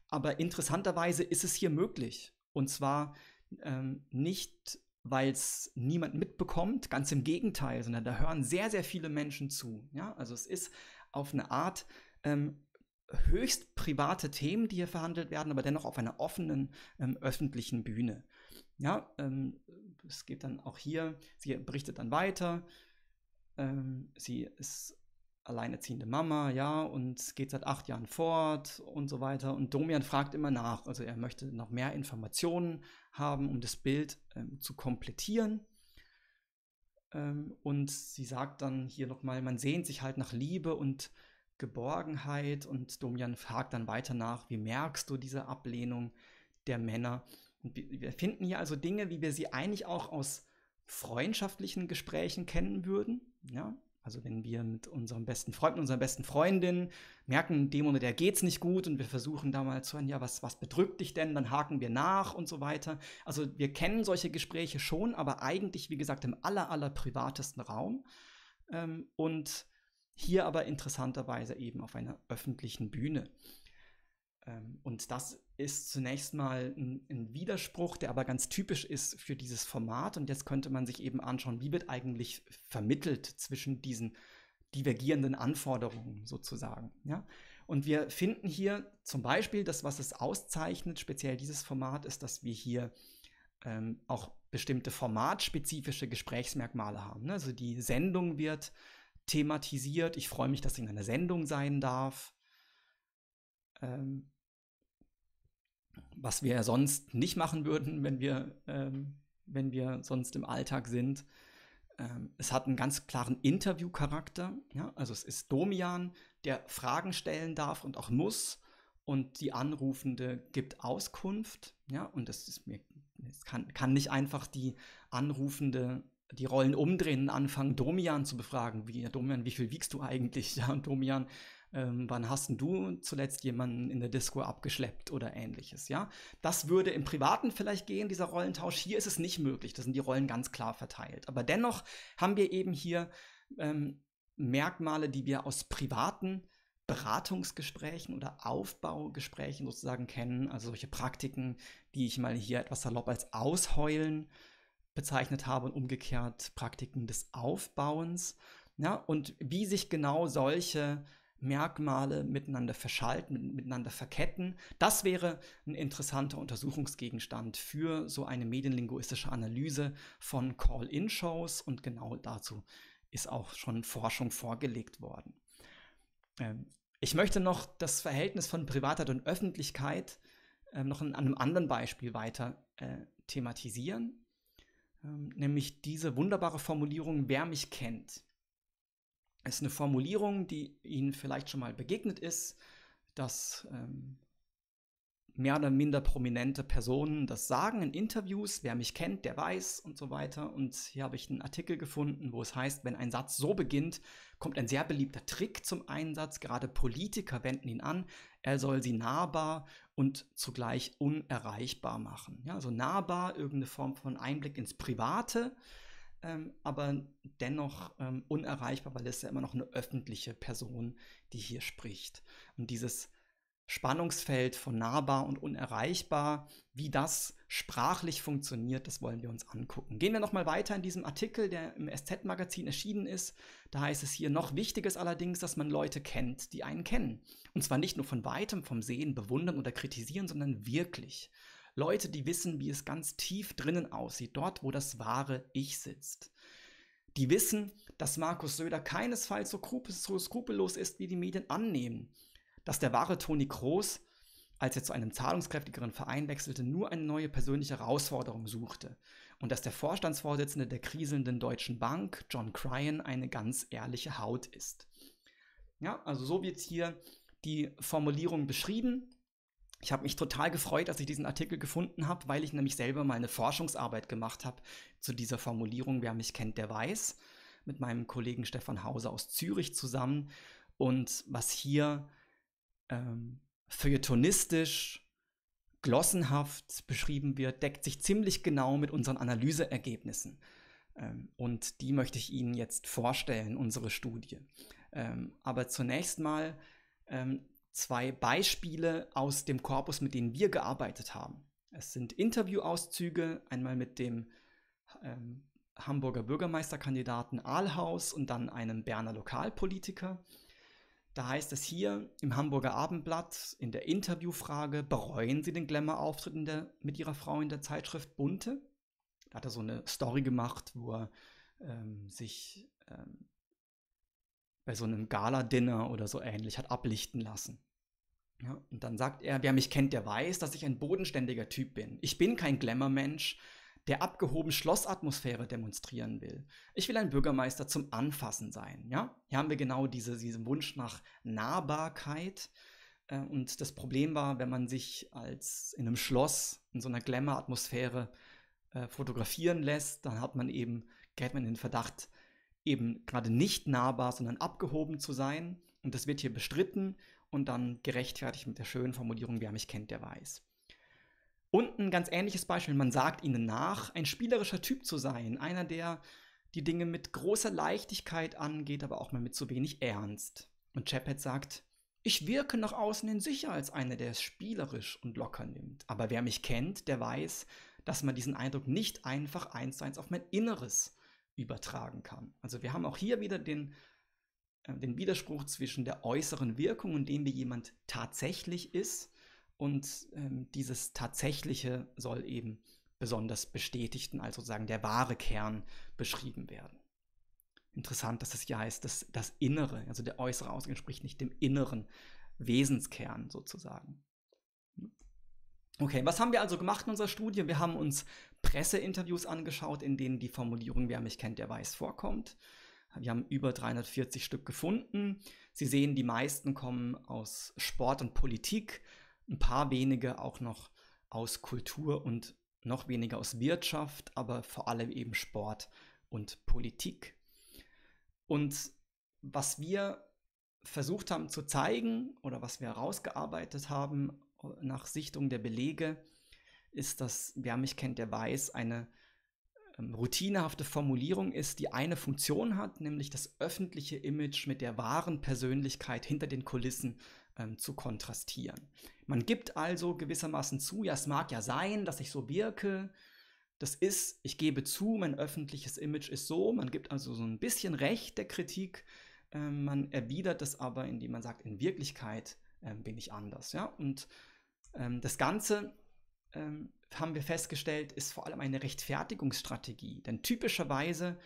Aber interessanterweise ist es hier möglich. Und zwar ähm, nicht weil es niemand mitbekommt, ganz im Gegenteil, sondern da hören sehr, sehr viele Menschen zu. Ja? Also es ist auf eine Art ähm, höchst private Themen, die hier verhandelt werden, aber dennoch auf einer offenen ähm, öffentlichen Bühne. Ja, ähm, es geht dann auch hier, sie berichtet dann weiter, ähm, sie ist alleinerziehende Mama, ja, und geht seit acht Jahren fort und so weiter. Und Domian fragt immer nach, also er möchte noch mehr Informationen haben, um das Bild ähm, zu komplettieren ähm, und sie sagt dann hier nochmal, man sehnt sich halt nach Liebe und Geborgenheit und Domian fragt dann weiter nach, wie merkst du diese Ablehnung der Männer? Und wir finden hier also Dinge, wie wir sie eigentlich auch aus freundschaftlichen Gesprächen kennen würden. Ja? Also wenn wir mit unserem besten Freund, mit unserer besten Freundin merken, dem oder der geht's nicht gut und wir versuchen da mal zu hören, ja, was, was bedrückt dich denn? Dann haken wir nach und so weiter. Also wir kennen solche Gespräche schon, aber eigentlich, wie gesagt, im aller, aller privatesten Raum. Ähm, und hier aber interessanterweise eben auf einer öffentlichen Bühne. Ähm, und das ist zunächst mal ein, ein, Widerspruch, der aber ganz typisch ist für dieses Format. Und jetzt könnte man sich eben anschauen, wie wird eigentlich vermittelt zwischen diesen divergierenden Anforderungen sozusagen. Ja? Und wir finden hier zum Beispiel das, was es auszeichnet, speziell dieses Format, ist, dass wir hier ähm, auch bestimmte formatspezifische Gesprächsmerkmale haben. Ne? Also die Sendung wird thematisiert. Ich freue mich, dass ich in einer Sendung sein darf. Ähm, was wir ja sonst nicht machen würden, wenn wir, ähm, wenn wir sonst im Alltag sind. Ähm, es hat einen ganz klaren Interviewcharakter. Ja? Also es ist Domian, der Fragen stellen darf und auch muss. Und die Anrufende gibt Auskunft. Ja? Und das ist mir, es kann, kann nicht einfach die Anrufende die Rollen umdrehen und anfangen, Domian zu befragen. Wie, Domian, wie viel wiegst du eigentlich? Ja, und Domian, ähm, wann hast du zuletzt jemanden in der Disco abgeschleppt oder ähnliches? Ja, das würde im Privaten vielleicht gehen, dieser Rollentausch. Hier ist es nicht möglich. Da sind die Rollen ganz klar verteilt. Aber dennoch haben wir eben hier ähm, Merkmale, die wir aus privaten Beratungsgesprächen oder Aufbaugesprächen sozusagen kennen. Also solche Praktiken, die ich mal hier etwas salopp als Ausheulen bezeichnet habe und umgekehrt Praktiken des Aufbauens. Ja, und wie sich genau solche Merkmale miteinander verschalten, miteinander verketten. Das wäre ein interessanter Untersuchungsgegenstand für so eine medienlinguistische Analyse von Call-in-Shows und genau dazu ist auch schon Forschung vorgelegt worden. Ähm, ich möchte noch das Verhältnis von Privatheit und Öffentlichkeit äh, noch an einem anderen Beispiel weiter äh, thematisieren. Ähm, nämlich diese wunderbare Formulierung, wer mich kennt. Es ist eine Formulierung, die Ihnen vielleicht schon mal begegnet ist, dass ähm, mehr oder minder prominente Personen das sagen in Interviews. Wer mich kennt, der weiß und so weiter. Und hier habe ich einen Artikel gefunden, wo es heißt, wenn ein Satz so beginnt, kommt ein sehr beliebter Trick zum Einsatz. Gerade Politiker wenden ihn an. Er soll sie nahbar und zugleich unerreichbar machen. Ja, also nahbar, irgendeine Form von Einblick ins Private. Ähm, aber dennoch ähm, unerreichbar, weil es ja immer noch eine öffentliche Person, die hier spricht. Und dieses Spannungsfeld von nahbar und unerreichbar, wie das sprachlich funktioniert, das wollen wir uns angucken. Gehen wir nochmal weiter in diesem Artikel, der im SZ-Magazin erschienen ist. Da heißt es hier, noch wichtiges allerdings, dass man Leute kennt, die einen kennen. Und zwar nicht nur von weitem vom Sehen, bewundern oder kritisieren, sondern wirklich. Leute, die wissen, wie es ganz tief drinnen aussieht, dort, wo das wahre Ich sitzt die wissen, dass Markus Söder keinesfalls so skrupellos ist, wie die Medien annehmen dass der wahre Toni Groß, als er zu einem zahlungskräftigeren Verein wechselte, nur eine neue persönliche Herausforderung suchte und dass der Vorstandsvorsitzende der kriselnden Deutschen Bank, John Cryan, eine ganz ehrliche Haut ist. Ja, also so wird hier die Formulierung beschrieben. Ich habe mich total gefreut, dass ich diesen Artikel gefunden habe, weil ich nämlich selber mal eine Forschungsarbeit gemacht habe zu dieser Formulierung. Wer mich kennt, der weiß. Mit meinem Kollegen Stefan Hauser aus Zürich zusammen. Und was hier ähm, feuilletonistisch, glossenhaft beschrieben wird, deckt sich ziemlich genau mit unseren Analyseergebnissen. Ähm, und die möchte ich Ihnen jetzt vorstellen, unsere Studie. Ähm, aber zunächst mal ähm, zwei Beispiele aus dem Korpus, mit denen wir gearbeitet haben. Es sind Interviewauszüge, einmal mit dem ähm, Hamburger Bürgermeisterkandidaten Ahlhaus und dann einem Berner Lokalpolitiker. Da heißt es hier im Hamburger Abendblatt in der Interviewfrage, bereuen Sie den Glamour-Auftritt mit Ihrer Frau in der Zeitschrift Bunte? Da hat er so eine Story gemacht, wo er ähm, sich ähm, bei so einem Gala-Dinner oder so ähnlich hat ablichten lassen. Ja, und dann sagt er, wer mich kennt, der weiß, dass ich ein bodenständiger Typ bin. Ich bin kein Glamour-Mensch, der abgehoben Schlossatmosphäre demonstrieren will. Ich will ein Bürgermeister zum Anfassen sein. Ja? Hier haben wir genau diese, diesen Wunsch nach Nahbarkeit. Äh, und das Problem war, wenn man sich als in einem Schloss, in so einer Glamour-Atmosphäre äh, fotografieren lässt, dann hat man eben, gerät man in den Verdacht, eben gerade nicht nahbar, sondern abgehoben zu sein. Und das wird hier bestritten und dann gerechtfertigt mit der schönen Formulierung, wer mich kennt, der weiß. Und ein ganz ähnliches Beispiel, man sagt ihnen nach, ein spielerischer Typ zu sein, einer, der die Dinge mit großer Leichtigkeit angeht, aber auch mal mit zu wenig Ernst. Und Chaphead sagt, ich wirke nach außen hin sicher als einer, der es spielerisch und locker nimmt. Aber wer mich kennt, der weiß, dass man diesen Eindruck nicht einfach eins zu eins auf mein Inneres übertragen kann. Also wir haben auch hier wieder den, äh, den Widerspruch zwischen der äußeren Wirkung und dem, wie jemand tatsächlich ist, und ähm, dieses Tatsächliche soll eben besonders bestätigten, also sozusagen der wahre Kern beschrieben werden. Interessant, dass es hier heißt, dass das Innere, also der äußere Ausgang entspricht nicht dem inneren Wesenskern sozusagen. Okay, was haben wir also gemacht in unserer Studie? Wir haben uns Presseinterviews angeschaut, in denen die Formulierung Wer mich kennt, der weiß vorkommt. Wir haben über 340 Stück gefunden. Sie sehen, die meisten kommen aus Sport und Politik ein paar wenige auch noch aus Kultur und noch weniger aus Wirtschaft, aber vor allem eben Sport und Politik. Und was wir versucht haben zu zeigen oder was wir herausgearbeitet haben äh, nach Sichtung der Belege, ist, dass wer mich kennt, der weiß, eine ähm, routinehafte Formulierung ist, die eine Funktion hat, nämlich das öffentliche Image mit der wahren Persönlichkeit hinter den Kulissen ähm, zu kontrastieren. Man gibt also gewissermaßen zu, ja, es mag ja sein, dass ich so wirke. Das ist, ich gebe zu, mein öffentliches Image ist so. Man gibt also so ein bisschen Recht der Kritik. Ähm, man erwidert das aber, indem man sagt, in Wirklichkeit ähm, bin ich anders. Ja? Und ähm, das Ganze ähm, haben wir festgestellt, ist vor allem eine Rechtfertigungsstrategie. Denn typischerweise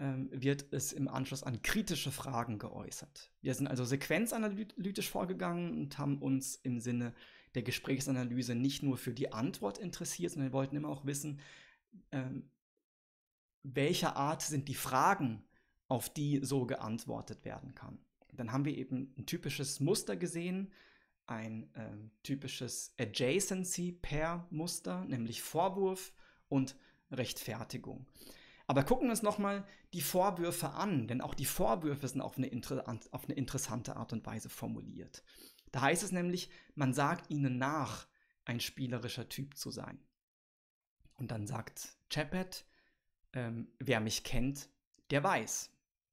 ähm, wird es im Anschluss an kritische Fragen geäußert. Wir sind also sequenzanalytisch vorgegangen und haben uns im Sinne der Gesprächsanalyse nicht nur für die Antwort interessiert, sondern wir wollten immer auch wissen, ähm, welcher Art sind die Fragen, auf die so geantwortet werden kann. Dann haben wir eben ein typisches Muster gesehen, ein ähm, typisches Adjacency-Pair-Muster, nämlich Vorwurf und Rechtfertigung. Aber gucken wir uns nochmal die Vorwürfe an, denn auch die Vorwürfe sind auf eine, auf eine interessante Art und Weise formuliert. Da heißt es nämlich, man sagt ihnen nach, ein spielerischer Typ zu sein. Und dann sagt Chapet, ähm, wer mich kennt, der weiß.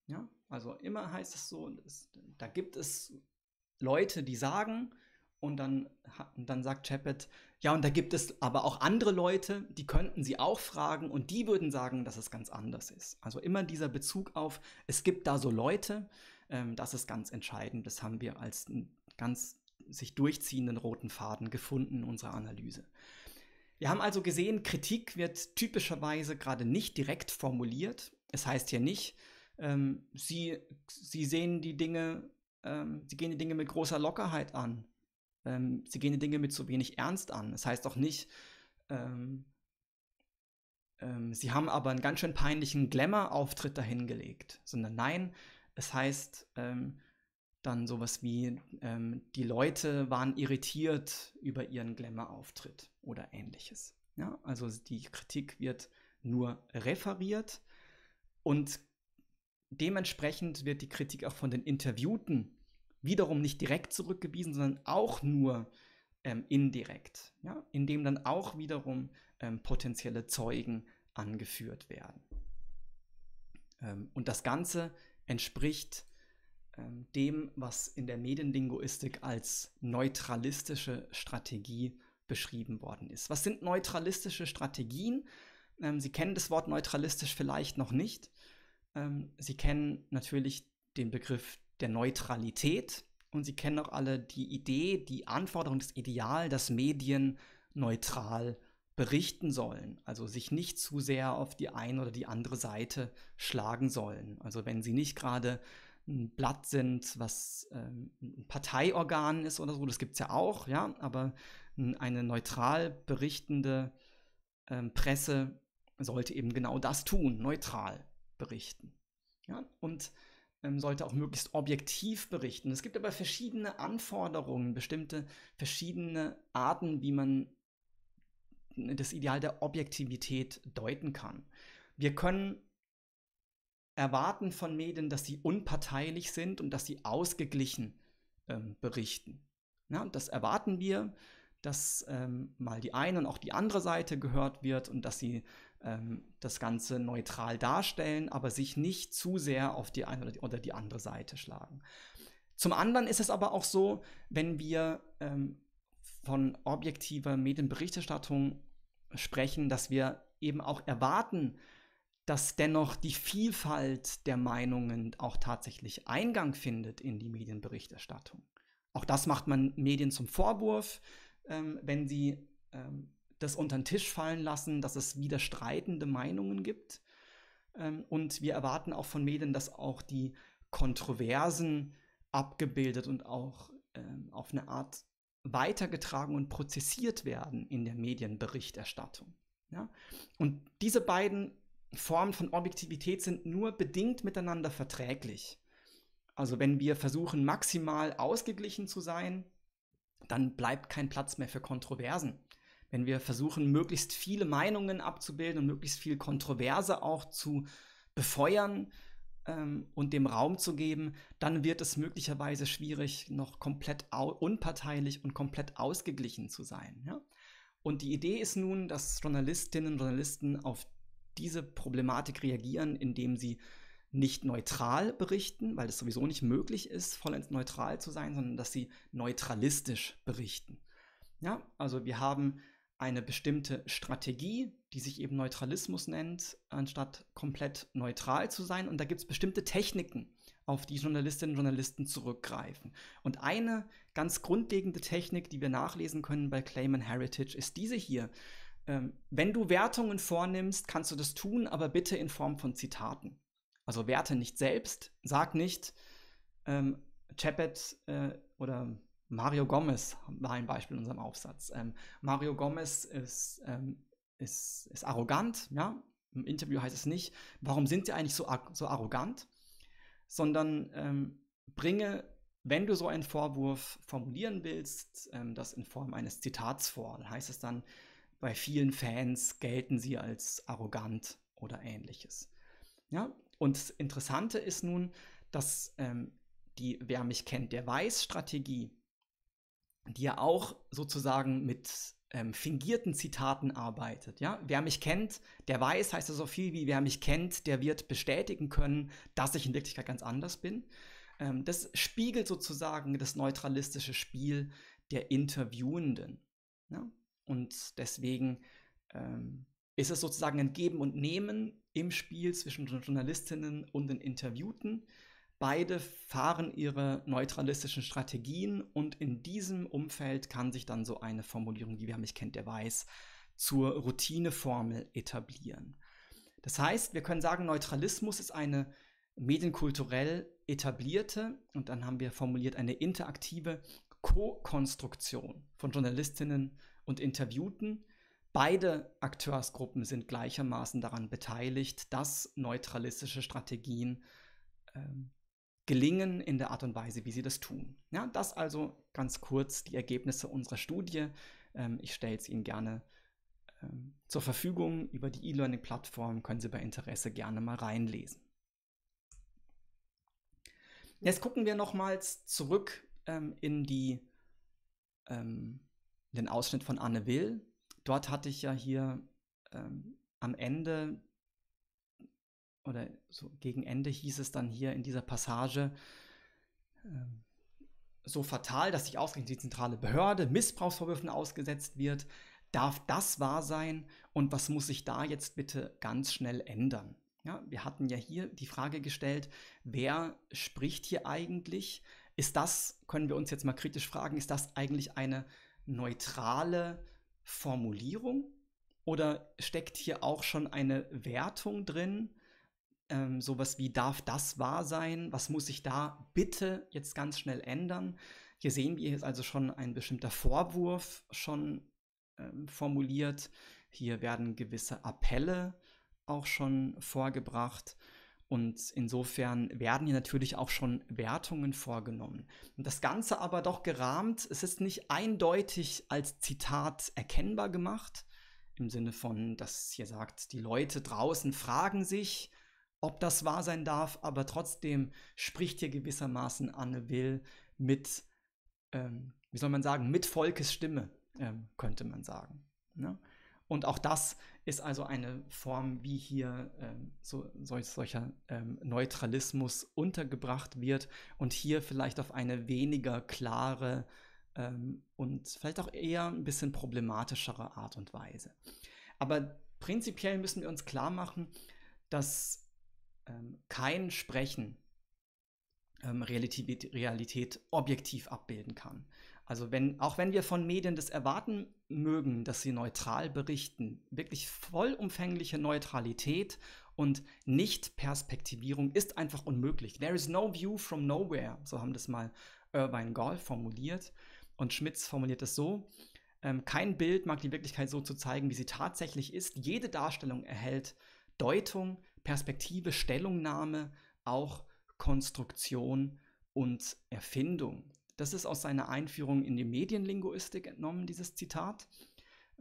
Ja, also immer heißt es so, es, da gibt es Leute, die sagen, und dann, dann sagt Chapet, ja, und da gibt es aber auch andere Leute, die könnten sie auch fragen und die würden sagen, dass es ganz anders ist. Also immer dieser Bezug auf, es gibt da so Leute, ähm, das ist ganz entscheidend. Das haben wir als einen ganz sich durchziehenden roten Faden gefunden in unserer Analyse. Wir haben also gesehen, Kritik wird typischerweise gerade nicht direkt formuliert. Es heißt hier nicht, ähm, sie, sie sehen die Dinge, ähm, sie gehen die Dinge mit großer Lockerheit an ähm, sie gehen die Dinge mit zu wenig ernst an. Das heißt auch nicht, ähm, ähm, sie haben aber einen ganz schön peinlichen Glamour-Auftritt dahingelegt, sondern nein, es heißt ähm, dann sowas wie, ähm, die Leute waren irritiert über ihren Glamour-Auftritt oder ähnliches. Ja? Also die Kritik wird nur referiert und dementsprechend wird die Kritik auch von den Interviewten wiederum nicht direkt zurückgewiesen, sondern auch nur ähm, indirekt, ja? indem dann auch wiederum ähm, potenzielle Zeugen angeführt werden. Ähm, und das Ganze entspricht ähm, dem, was in der Medienlinguistik als neutralistische Strategie beschrieben worden ist. Was sind neutralistische Strategien? Ähm, Sie kennen das Wort neutralistisch vielleicht noch nicht. Ähm, Sie kennen natürlich den Begriff der Neutralität. Und Sie kennen auch alle die Idee, die Anforderung, das Ideal, dass Medien neutral berichten sollen, also sich nicht zu sehr auf die eine oder die andere Seite schlagen sollen. Also wenn sie nicht gerade ein Blatt sind, was ähm, ein Parteiorgan ist oder so, das gibt es ja auch, ja, aber eine neutral berichtende ähm, Presse sollte eben genau das tun, neutral berichten. Ja? Und ähm, sollte auch möglichst objektiv berichten. Es gibt aber verschiedene Anforderungen, bestimmte verschiedene Arten, wie man das Ideal der Objektivität deuten kann. Wir können erwarten von Medien, dass sie unparteilich sind und dass sie ausgeglichen ähm, berichten. Ja, und das erwarten wir, dass ähm, mal die eine und auch die andere Seite gehört wird und dass sie ähm, das Ganze neutral darstellen, aber sich nicht zu sehr auf die eine oder die, oder die andere Seite schlagen. Zum anderen ist es aber auch so, wenn wir ähm, von objektiver Medienberichterstattung sprechen, dass wir eben auch erwarten, dass dennoch die Vielfalt der Meinungen auch tatsächlich Eingang findet in die Medienberichterstattung. Auch das macht man Medien zum Vorwurf, ähm, wenn sie ähm, das unter den Tisch fallen lassen, dass es widerstreitende Meinungen gibt. Ähm, und wir erwarten auch von Medien, dass auch die Kontroversen abgebildet und auch ähm, auf eine Art weitergetragen und prozessiert werden in der Medienberichterstattung. Und diese beiden Formen von Objektivität sind nur bedingt miteinander verträglich. Also wenn wir versuchen, maximal ausgeglichen zu sein, dann bleibt kein Platz mehr für Kontroversen wenn wir versuchen, möglichst viele Meinungen abzubilden und möglichst viel Kontroverse auch zu befeuern ähm, und dem Raum zu geben, dann wird es möglicherweise schwierig, noch komplett unparteilich und komplett ausgeglichen zu sein. Ja? Und die Idee ist nun, dass Journalistinnen und Journalisten auf diese Problematik reagieren, indem sie nicht neutral berichten, weil es sowieso nicht möglich ist, vollends neutral zu sein, sondern dass sie neutralistisch berichten. Ja, also wir haben eine bestimmte Strategie, die sich eben Neutralismus nennt, anstatt komplett neutral zu sein. Und da gibt es bestimmte Techniken, auf die Journalistinnen und Journalisten zurückgreifen. Und eine ganz grundlegende Technik, die wir nachlesen können bei Claim and Heritage, ist diese hier. Ähm, wenn du Wertungen vornimmst, kannst du das tun, aber bitte in Form von Zitaten. Also werte nicht selbst, sag nicht, ähm, Chapet äh, oder Mario Gomez war ein Beispiel in unserem Aufsatz. Ähm, Mario Gomez ist, ähm, ist, ist arrogant, ja. Im Interview heißt es nicht, warum sind sie eigentlich so, so arrogant, sondern ähm, bringe, wenn du so einen Vorwurf formulieren willst, ähm, das in Form eines Zitats vor. Dann heißt es dann, bei vielen Fans gelten sie als arrogant oder ähnliches. Ja? Und das Interessante ist nun, dass ähm, die Wer mich kennt, der weiß Strategie die ja auch sozusagen mit ähm, fingierten Zitaten arbeitet. Ja? Wer mich kennt, der weiß, heißt ja so viel wie, wer mich kennt, der wird bestätigen können, dass ich in Wirklichkeit ganz anders bin. Ähm, das spiegelt sozusagen das neutralistische Spiel der Interviewenden. Ja? Und deswegen ähm, ist es sozusagen ein Geben und Nehmen im Spiel zwischen Journalistinnen und den Interviewten. Beide fahren ihre neutralistischen Strategien und in diesem Umfeld kann sich dann so eine Formulierung, die wer mich kennt, der weiß, zur Routineformel etablieren. Das heißt, wir können sagen, Neutralismus ist eine medienkulturell etablierte und dann haben wir formuliert eine interaktive Co-Konstruktion von Journalistinnen und Interviewten. Beide Akteursgruppen sind gleichermaßen daran beteiligt, dass neutralistische Strategien ähm, gelingen in der Art und Weise, wie sie das tun. Ja, das also ganz kurz die Ergebnisse unserer Studie. Ähm, ich stelle es Ihnen gerne ähm, zur Verfügung. Über die E-Learning-Plattform können Sie bei Interesse gerne mal reinlesen. Jetzt gucken wir nochmals zurück ähm, in, die, in ähm, den Ausschnitt von Anne Will. Dort hatte ich ja hier ähm, am Ende oder so gegen Ende hieß es dann hier in dieser Passage, ähm, so fatal, dass sich ausgerechnet die zentrale Behörde Missbrauchsvorwürfen ausgesetzt wird. Darf das wahr sein? Und was muss sich da jetzt bitte ganz schnell ändern? Ja, wir hatten ja hier die Frage gestellt, wer spricht hier eigentlich? Ist das, können wir uns jetzt mal kritisch fragen, ist das eigentlich eine neutrale Formulierung? Oder steckt hier auch schon eine Wertung drin? ähm, sowas wie darf das wahr sein? Was muss ich da bitte jetzt ganz schnell ändern? Hier sehen wir jetzt also schon ein bestimmter Vorwurf schon ähm, formuliert. Hier werden gewisse Appelle auch schon vorgebracht. Und insofern werden hier natürlich auch schon Wertungen vorgenommen. Und das Ganze aber doch gerahmt. Es ist nicht eindeutig als Zitat erkennbar gemacht. Im Sinne von, dass hier sagt, die Leute draußen fragen sich, ob das wahr sein darf, aber trotzdem spricht hier gewissermaßen Anne Will mit, ähm, wie soll man sagen, mit Volkes Stimme, ähm, könnte man sagen. Ne? Und auch das ist also eine Form, wie hier ähm, so, solch, solcher ähm, Neutralismus untergebracht wird und hier vielleicht auf eine weniger klare ähm, und vielleicht auch eher ein bisschen problematischere Art und Weise. Aber prinzipiell müssen wir uns klar machen, dass ähm, kein Sprechen ähm, Realität, Realität objektiv abbilden kann. Also wenn, auch wenn wir von Medien das erwarten mögen, dass sie neutral berichten, wirklich vollumfängliche Neutralität und Nicht-Perspektivierung ist einfach unmöglich. There is no view from nowhere, so haben das mal Irvine Gall formuliert. Und Schmitz formuliert es so, ähm, kein Bild mag die Wirklichkeit so zu zeigen, wie sie tatsächlich ist. Jede Darstellung erhält Deutung, Perspektive, Stellungnahme, auch Konstruktion und Erfindung. Das ist aus seiner Einführung in die Medienlinguistik entnommen, dieses Zitat,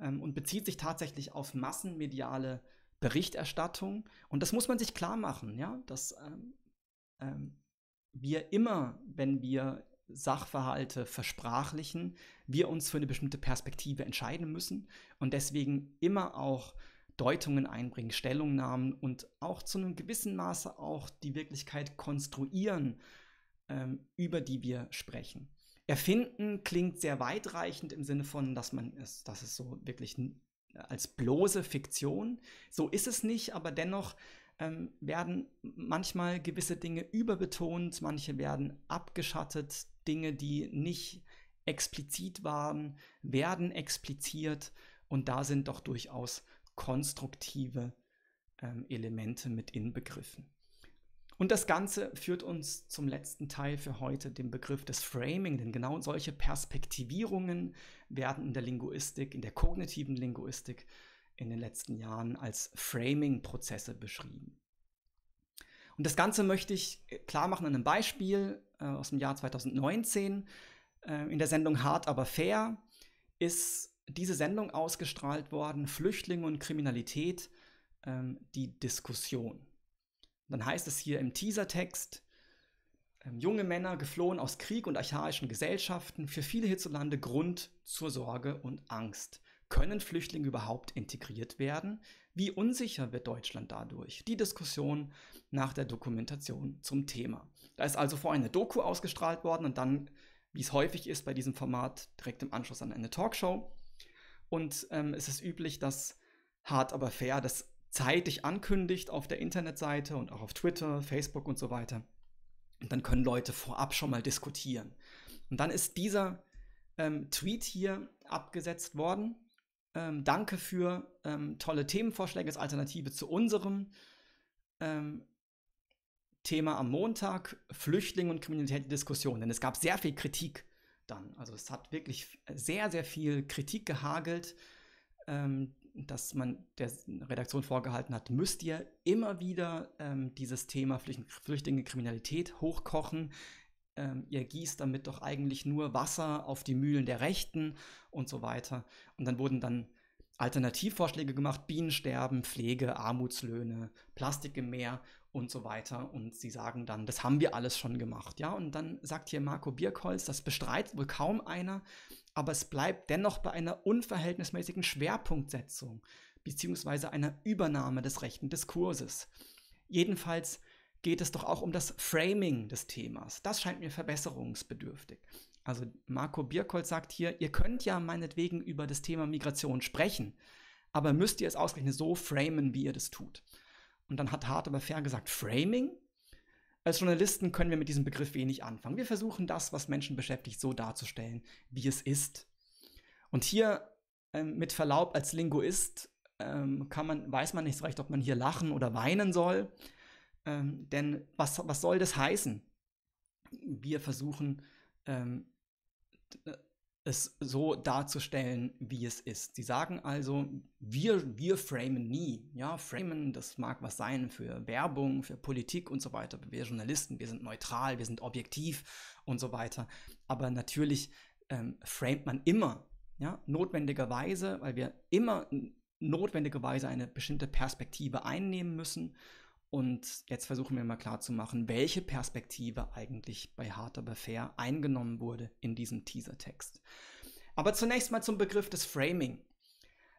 ähm, und bezieht sich tatsächlich auf massenmediale Berichterstattung. Und das muss man sich klar machen, ja, dass ähm, ähm, wir immer, wenn wir Sachverhalte versprachlichen, wir uns für eine bestimmte Perspektive entscheiden müssen und deswegen immer auch Deutungen einbringen, Stellungnahmen und auch zu einem gewissen Maße auch die Wirklichkeit konstruieren, ähm, über die wir sprechen. Erfinden klingt sehr weitreichend im Sinne von, dass man es, dass es so wirklich als bloße Fiktion. So ist es nicht, aber dennoch ähm, werden manchmal gewisse Dinge überbetont, manche werden abgeschattet, Dinge, die nicht explizit waren, werden expliziert und da sind doch durchaus konstruktive ähm, Elemente mit inbegriffen. Und das Ganze führt uns zum letzten Teil für heute, dem Begriff des Framing, denn genau solche Perspektivierungen werden in der Linguistik, in der kognitiven Linguistik in den letzten Jahren als Framing-Prozesse beschrieben. Und das Ganze möchte ich äh, klar machen an einem Beispiel äh, aus dem Jahr 2019. Äh, in der Sendung Hard aber fair ist diese Sendung ausgestrahlt worden, Flüchtlinge und Kriminalität, ähm, die Diskussion. Dann heißt es hier im Teasertext, ähm, junge Männer geflohen aus Krieg und archaischen Gesellschaften, für viele hierzulande Grund zur Sorge und Angst. Können Flüchtlinge überhaupt integriert werden? Wie unsicher wird Deutschland dadurch? Die Diskussion nach der Dokumentation zum Thema. Da ist also vorher eine Doku ausgestrahlt worden und dann, wie es häufig ist bei diesem Format, direkt im Anschluss an eine Talkshow. Und ähm, es ist üblich, dass Hard aber Fair das zeitig ankündigt auf der Internetseite und auch auf Twitter, Facebook und so weiter. Und dann können Leute vorab schon mal diskutieren. Und dann ist dieser ähm, Tweet hier abgesetzt worden. Ähm, danke für ähm, tolle Themenvorschläge als Alternative zu unserem ähm, Thema am Montag, Flüchtlinge und Kriminalität Diskussion. Denn es gab sehr viel Kritik dann. Also es hat wirklich sehr, sehr viel Kritik gehagelt, ähm, dass man der Redaktion vorgehalten hat, müsst ihr immer wieder ähm, dieses Thema Flüchtlinge Kriminalität hochkochen. Ähm, ihr gießt damit doch eigentlich nur Wasser auf die Mühlen der Rechten und so weiter. Und dann wurden dann Alternativvorschläge gemacht, Bienensterben, Pflege, Armutslöhne, Plastik im Meer und so weiter. Und sie sagen dann, das haben wir alles schon gemacht. Ja, und dann sagt hier Marco Bierkolz, das bestreitet wohl kaum einer, aber es bleibt dennoch bei einer unverhältnismäßigen Schwerpunktsetzung beziehungsweise einer Übernahme des rechten Diskurses. Jedenfalls geht es doch auch um das Framing des Themas. Das scheint mir verbesserungsbedürftig. Also Marco Bierkolz sagt hier, ihr könnt ja meinetwegen über das Thema Migration sprechen, aber müsst ihr es ausgerechnet so framen, wie ihr das tut. Und dann hat Hart aber fair gesagt, Framing? Als Journalisten können wir mit diesem Begriff wenig eh anfangen. Wir versuchen das, was Menschen beschäftigt, so darzustellen, wie es ist. Und hier ähm, mit Verlaub als Linguist ähm, kann man, weiß man nicht so recht, ob man hier lachen oder weinen soll. Ähm, denn was, was soll das heißen? Wir versuchen, ähm, es so darzustellen, wie es ist. Sie sagen also, wir, wir framen nie. Ja, framen, das mag was sein für Werbung, für Politik und so weiter. Wir Journalisten, wir sind neutral, wir sind objektiv und so weiter. Aber natürlich ähm, framet man immer, ja, notwendigerweise, weil wir immer notwendigerweise eine bestimmte Perspektive einnehmen müssen und jetzt versuchen wir mal klarzumachen, welche Perspektive eigentlich bei Hard Aber Fair eingenommen wurde in diesem Teasertext. Aber zunächst mal zum Begriff des Framing.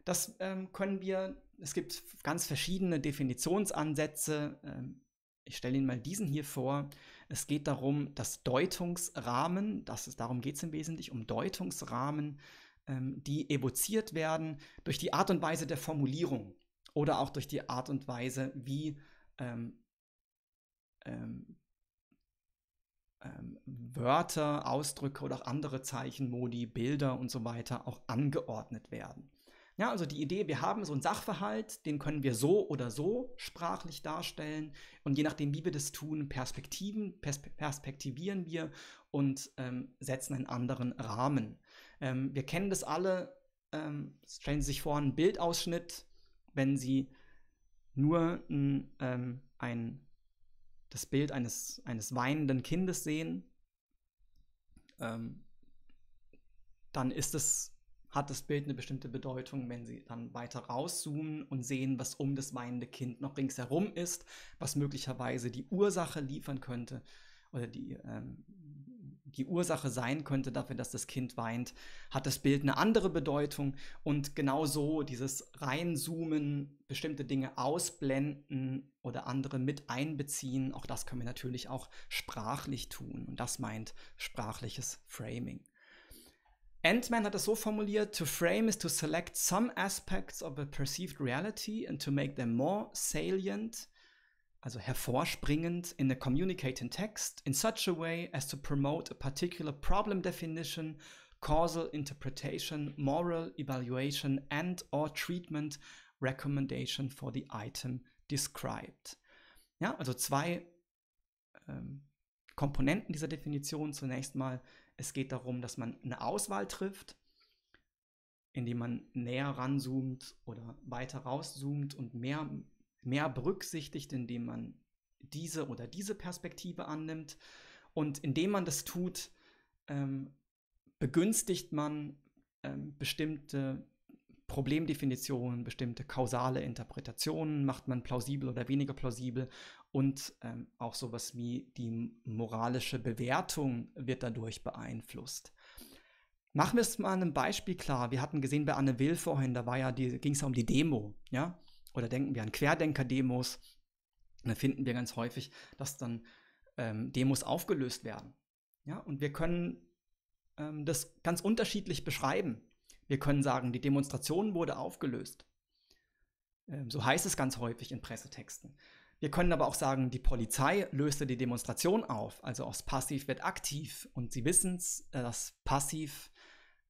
Das ähm, können wir, es gibt ganz verschiedene Definitionsansätze. Ähm, ich stelle Ihnen mal diesen hier vor. Es geht darum, dass Deutungsrahmen, das ist, darum geht es im Wesentlichen, um Deutungsrahmen, ähm, die evoziert werden durch die Art und Weise der Formulierung oder auch durch die Art und Weise, wie ähm, ähm, ähm, Wörter, Ausdrücke oder auch andere Zeichen, Modi, Bilder und so weiter auch angeordnet werden. Ja, also die Idee, wir haben so einen Sachverhalt, den können wir so oder so sprachlich darstellen und je nachdem, wie wir das tun, Perspektiven, pers perspektivieren wir und ähm, setzen einen anderen Rahmen. Ähm, wir kennen das alle, ähm, stellen Sie sich vor, einen Bildausschnitt, wenn Sie nur ähm, ein, das Bild eines, eines weinenden Kindes sehen, ähm, dann ist es, hat das Bild eine bestimmte Bedeutung, wenn sie dann weiter rauszoomen und sehen, was um das weinende Kind noch ringsherum ist, was möglicherweise die Ursache liefern könnte oder die, ähm, die Ursache sein könnte dafür, dass das Kind weint, hat das Bild eine andere Bedeutung und genauso dieses Reinzoomen, bestimmte Dinge ausblenden oder andere mit einbeziehen, auch das können wir natürlich auch sprachlich tun und das meint sprachliches Framing. Ant-Man hat es so formuliert, to frame is to select some aspects of a perceived reality and to make them more salient also hervorspringend, in a communicating text in such a way as to promote a particular problem definition, causal interpretation, moral evaluation and or treatment recommendation for the item described. Ja, also zwei ähm, Komponenten dieser Definition. Zunächst mal, es geht darum, dass man eine Auswahl trifft, indem man näher ranzoomt oder weiter rauszoomt und mehr mehr berücksichtigt, indem man diese oder diese Perspektive annimmt. Und indem man das tut, ähm, begünstigt man ähm, bestimmte Problemdefinitionen, bestimmte kausale Interpretationen, macht man plausibel oder weniger plausibel und ähm, auch sowas wie die moralische Bewertung wird dadurch beeinflusst. Machen wir es mal an einem Beispiel klar. Wir hatten gesehen bei Anne Will vorhin, da ja ging es ja um die Demo, ja, oder denken wir an Querdenker-Demos. Dann finden wir ganz häufig, dass dann ähm, Demos aufgelöst werden. Ja, und wir können ähm, das ganz unterschiedlich beschreiben. Wir können sagen, die Demonstration wurde aufgelöst. Ähm, so heißt es ganz häufig in Pressetexten. Wir können aber auch sagen, die Polizei löste die Demonstration auf. Also aus passiv wird aktiv. Und Sie wissen es, äh, das passiv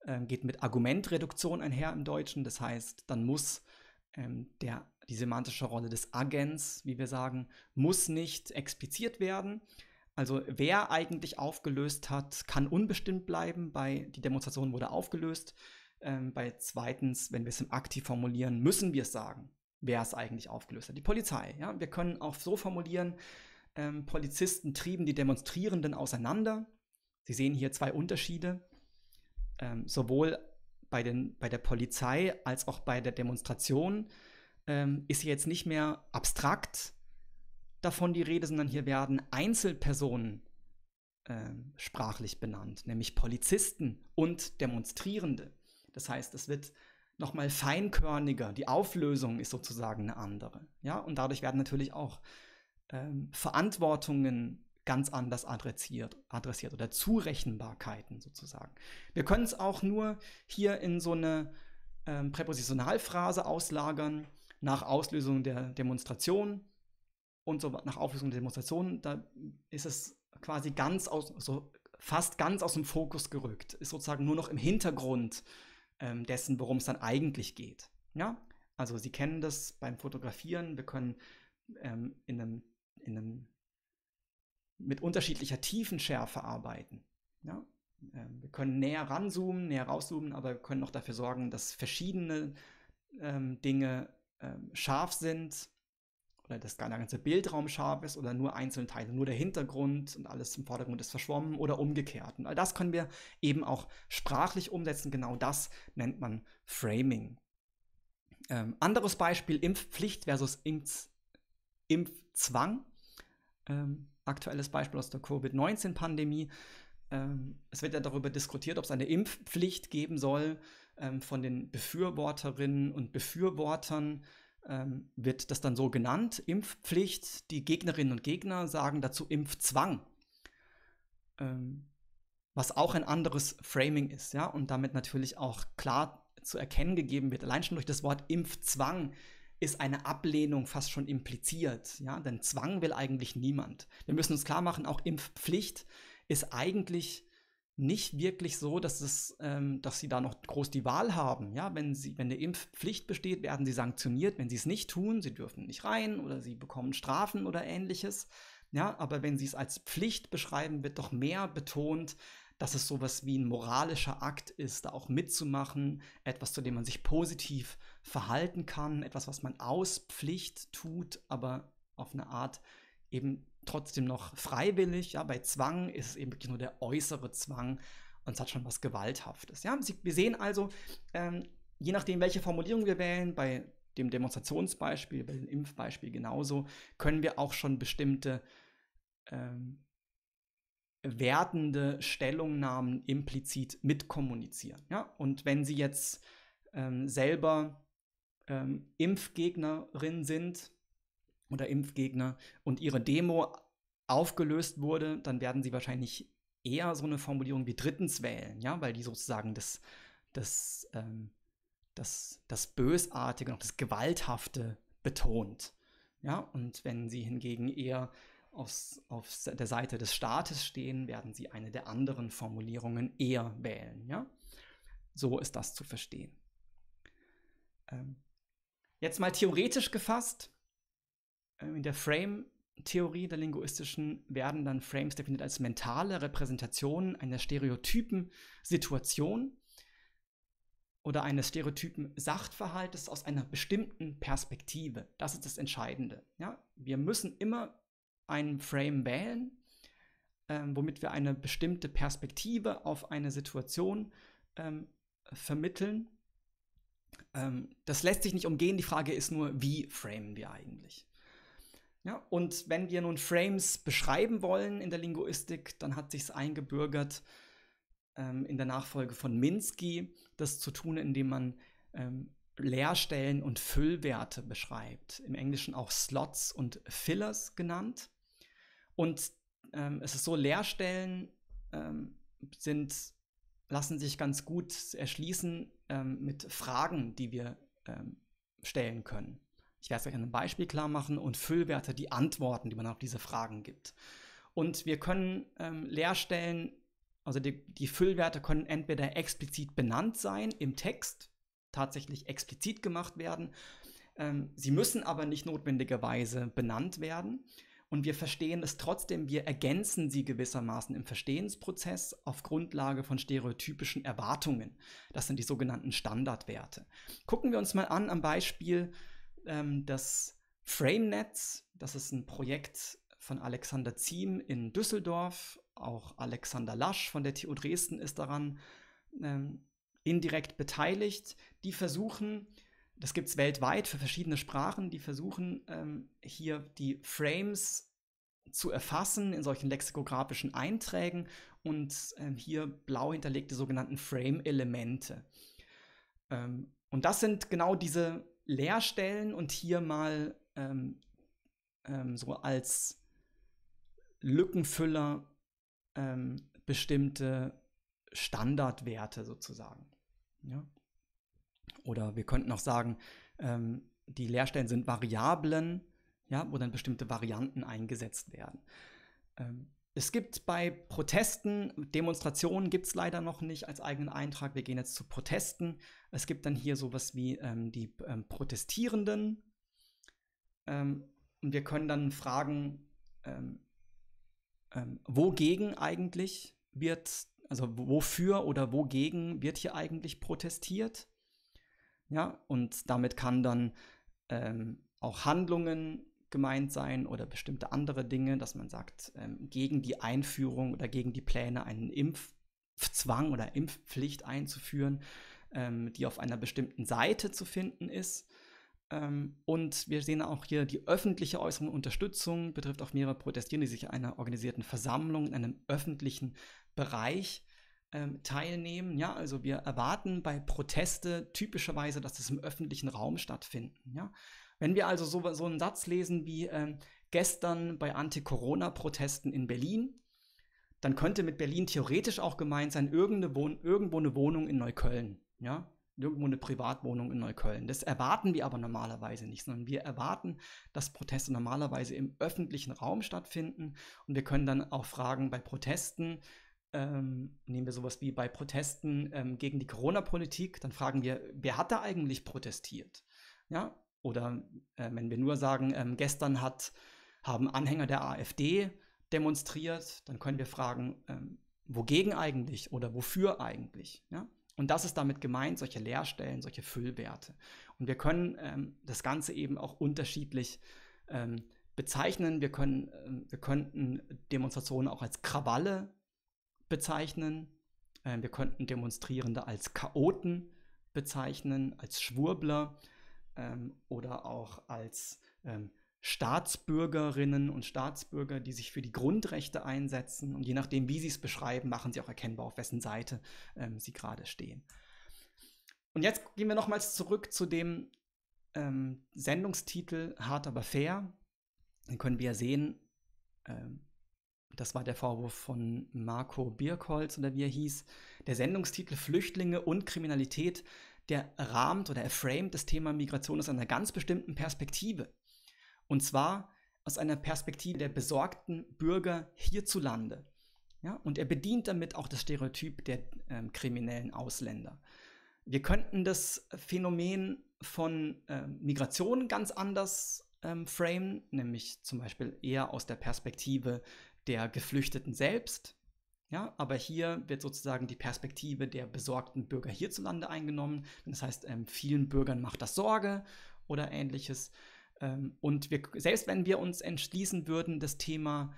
äh, geht mit Argumentreduktion einher im Deutschen. Das heißt, dann muss ähm, der die semantische Rolle des Agents, wie wir sagen, muss nicht expliziert werden. Also wer eigentlich aufgelöst hat, kann unbestimmt bleiben. Bei die Demonstration wurde aufgelöst. Ähm, bei zweitens, wenn wir es im Aktiv formulieren, müssen wir es sagen, wer es eigentlich aufgelöst hat. Die Polizei. Ja? Wir können auch so formulieren, ähm, Polizisten trieben die Demonstrierenden auseinander. Sie sehen hier zwei Unterschiede. Ähm, sowohl bei, den, bei der Polizei als auch bei der Demonstration ähm, ist hier jetzt nicht mehr abstrakt davon die Rede, sondern hier werden Einzelpersonen äh, sprachlich benannt, nämlich Polizisten und Demonstrierende. Das heißt, es wird nochmal feinkörniger, die Auflösung ist sozusagen eine andere. Ja? Und dadurch werden natürlich auch ähm, Verantwortungen ganz anders adressiert, adressiert oder Zurechenbarkeiten sozusagen. Wir können es auch nur hier in so eine ähm, Präpositionalphrase auslagern, nach Auslösung der Demonstration und so nach Auflösung der Demonstration, da ist es quasi ganz aus, so fast ganz aus dem Fokus gerückt, ist sozusagen nur noch im Hintergrund ähm, dessen, worum es dann eigentlich geht. Ja, also Sie kennen das beim Fotografieren. Wir können ähm, in einem, in einem mit unterschiedlicher Tiefenschärfe arbeiten. Ja? Ähm, wir können näher ranzoomen, näher rauszoomen, aber wir können auch dafür sorgen, dass verschiedene ähm, Dinge ähm, scharf sind oder dass gar der ganze Bildraum scharf ist oder nur einzelne Teile, nur der Hintergrund und alles im Vordergrund ist verschwommen oder umgekehrt. Und all das können wir eben auch sprachlich umsetzen. Genau das nennt man Framing. Ähm, anderes Beispiel, Impfpflicht versus Impf Impfzwang. Ähm, aktuelles Beispiel aus der Covid-19-Pandemie. Ähm, es wird ja darüber diskutiert, ob es eine Impfpflicht geben soll ähm, von den Befürworterinnen und Befürwortern ähm, wird das dann so genannt, Impfpflicht. Die Gegnerinnen und Gegner sagen dazu Impfzwang, ähm, was auch ein anderes Framing ist, ja, und damit natürlich auch klar zu erkennen gegeben wird. Allein schon durch das Wort Impfzwang ist eine Ablehnung fast schon impliziert, ja, denn Zwang will eigentlich niemand. Wir müssen uns klar machen, auch Impfpflicht ist eigentlich nicht wirklich so, dass, es, ähm, dass sie da noch groß die Wahl haben. Ja, wenn, sie, wenn eine Impfpflicht besteht, werden sie sanktioniert. Wenn sie es nicht tun, sie dürfen nicht rein oder sie bekommen Strafen oder ähnliches. Ja, aber wenn sie es als Pflicht beschreiben, wird doch mehr betont, dass es sowas wie ein moralischer Akt ist, da auch mitzumachen, etwas, zu dem man sich positiv verhalten kann, etwas, was man aus Pflicht tut, aber auf eine Art eben trotzdem noch freiwillig. Ja, bei Zwang ist es eben wirklich nur der äußere Zwang und es hat schon was Gewalthaftes. Ja, Sie, wir sehen also, ähm, je nachdem, welche Formulierung wir wählen, bei dem Demonstrationsbeispiel, bei dem Impfbeispiel genauso, können wir auch schon bestimmte ähm, wertende Stellungnahmen implizit mitkommunizieren. Ja? Und wenn Sie jetzt ähm, selber ähm, Impfgegnerin sind, oder Impfgegner und ihre Demo aufgelöst wurde, dann werden sie wahrscheinlich eher so eine Formulierung wie drittens wählen, ja, weil die sozusagen das, das, ähm, das, das Bösartige und das Gewalthafte betont. Ja, und wenn sie hingegen eher aus, auf der Seite des Staates stehen, werden sie eine der anderen Formulierungen eher wählen. Ja? So ist das zu verstehen. Ähm, jetzt mal theoretisch gefasst, ähm, in der Frame-Theorie der linguistischen werden dann Frames definiert als mentale Repräsentationen einer stereotypen Situation oder eines stereotypen Sachverhaltes aus einer bestimmten Perspektive. Das ist das Entscheidende. Ja? Wir müssen immer einen Frame wählen, ähm, womit wir eine bestimmte Perspektive auf eine Situation ähm, vermitteln. Ähm, das lässt sich nicht umgehen. Die Frage ist nur, wie framen wir eigentlich? Ja, und wenn wir nun Frames beschreiben wollen in der Linguistik, dann hat sich's eingebürgert, ähm, in der Nachfolge von Minsky das zu tun, indem man ähm, Leerstellen und Füllwerte beschreibt. Im Englischen auch Slots und Fillers genannt. Und ähm, es ist so, Leerstellen ähm, sind, lassen sich ganz gut erschließen ähm, mit Fragen, die wir ähm, stellen können ich werde es euch an einem Beispiel klar machen, und Füllwerte die Antworten, die man auf diese Fragen gibt. Und wir können ähm, Leerstellen, also die, die Füllwerte können entweder explizit benannt sein im Text, tatsächlich explizit gemacht werden. Ähm, sie müssen aber nicht notwendigerweise benannt werden. Und wir verstehen es trotzdem, wir ergänzen sie gewissermaßen im Verstehensprozess auf Grundlage von stereotypischen Erwartungen. Das sind die sogenannten Standardwerte. Gucken wir uns mal an am Beispiel ähm, das FrameNetz. Das ist ein Projekt von Alexander Ziem in Düsseldorf. Auch Alexander Lasch von der TU Dresden ist daran ähm, indirekt beteiligt. Die versuchen, das gibt es weltweit für verschiedene Sprachen, die versuchen ähm, hier die Frames zu erfassen in solchen lexikografischen Einträgen und ähm, hier blau hinterlegte sogenannten Frame-Elemente. Ähm, und das sind genau diese Leerstellen und hier mal ähm, ähm, so als Lückenfüller ähm, bestimmte Standardwerte sozusagen. Ja? Oder wir könnten auch sagen, ähm, die Leerstellen sind Variablen, ja, wo dann bestimmte Varianten eingesetzt werden. Ähm, es gibt bei Protesten, Demonstrationen gibt es leider noch nicht als eigenen Eintrag. Wir gehen jetzt zu Protesten. Es gibt dann hier sowas wie ähm, die ähm, Protestierenden. Ähm, und wir können dann fragen, ähm, ähm, wogegen eigentlich wird, also wofür oder wogegen wird hier eigentlich protestiert? Ja, und damit kann dann ähm, auch Handlungen gemeint sein oder bestimmte andere Dinge, dass man sagt, ähm, gegen die Einführung oder gegen die Pläne einen Impfzwang oder Impfpflicht einzuführen, ähm, die auf einer bestimmten Seite zu finden ist. Ähm, und wir sehen auch hier die öffentliche Äußerung und Unterstützung betrifft auch mehrere Protestierende, die sich einer organisierten Versammlung in einem öffentlichen Bereich ähm, teilnehmen. Ja, also wir erwarten bei Proteste typischerweise, dass es im öffentlichen Raum stattfinden. Ja, wenn wir also so, so einen Satz lesen wie ähm, gestern bei Anti-Corona-Protesten in Berlin, dann könnte mit Berlin theoretisch auch gemeint sein, irgendeine Wohn irgendwo eine Wohnung in Neukölln, ja, irgendwo eine Privatwohnung in Neukölln. Das erwarten wir aber normalerweise nicht, sondern wir erwarten, dass Proteste normalerweise im öffentlichen Raum stattfinden. Und wir können dann auch fragen, bei Protesten, ähm, nehmen wir sowas wie bei Protesten ähm, gegen die Corona-Politik, dann fragen wir, wer hat da eigentlich protestiert? Ja, oder äh, wenn wir nur sagen, ähm, gestern hat, haben Anhänger der AfD demonstriert, dann können wir fragen, ähm, wogegen eigentlich oder wofür eigentlich. Ja? Und das ist damit gemeint, solche Leerstellen, solche Füllwerte. Und wir können ähm, das Ganze eben auch unterschiedlich ähm, bezeichnen. Wir, können, ähm, wir könnten Demonstrationen auch als Krawalle bezeichnen. Ähm, wir könnten Demonstrierende als Chaoten bezeichnen, als Schwurbler ähm, oder auch als ähm, Staatsbürgerinnen und Staatsbürger, die sich für die Grundrechte einsetzen. Und je nachdem, wie sie es beschreiben, machen sie auch erkennbar, auf wessen Seite ähm, sie gerade stehen. Und jetzt gehen wir nochmals zurück zu dem ähm, Sendungstitel Hart aber fair. Dann können wir ja sehen, ähm, das war der Vorwurf von Marco Birkholz oder wie er hieß. Der Sendungstitel Flüchtlinge und Kriminalität der rahmt oder er framet das Thema Migration aus einer ganz bestimmten Perspektive. Und zwar aus einer Perspektive der besorgten Bürger hierzulande. Ja, und er bedient damit auch das Stereotyp der äh, kriminellen Ausländer. Wir könnten das Phänomen von äh, Migration ganz anders ähm, framen, nämlich zum Beispiel eher aus der Perspektive der Geflüchteten selbst, ja, aber hier wird sozusagen die Perspektive der besorgten Bürger hierzulande eingenommen. Das heißt, ähm, vielen Bürgern macht das Sorge oder ähnliches. Ähm, und wir, selbst wenn wir uns entschließen würden, das Thema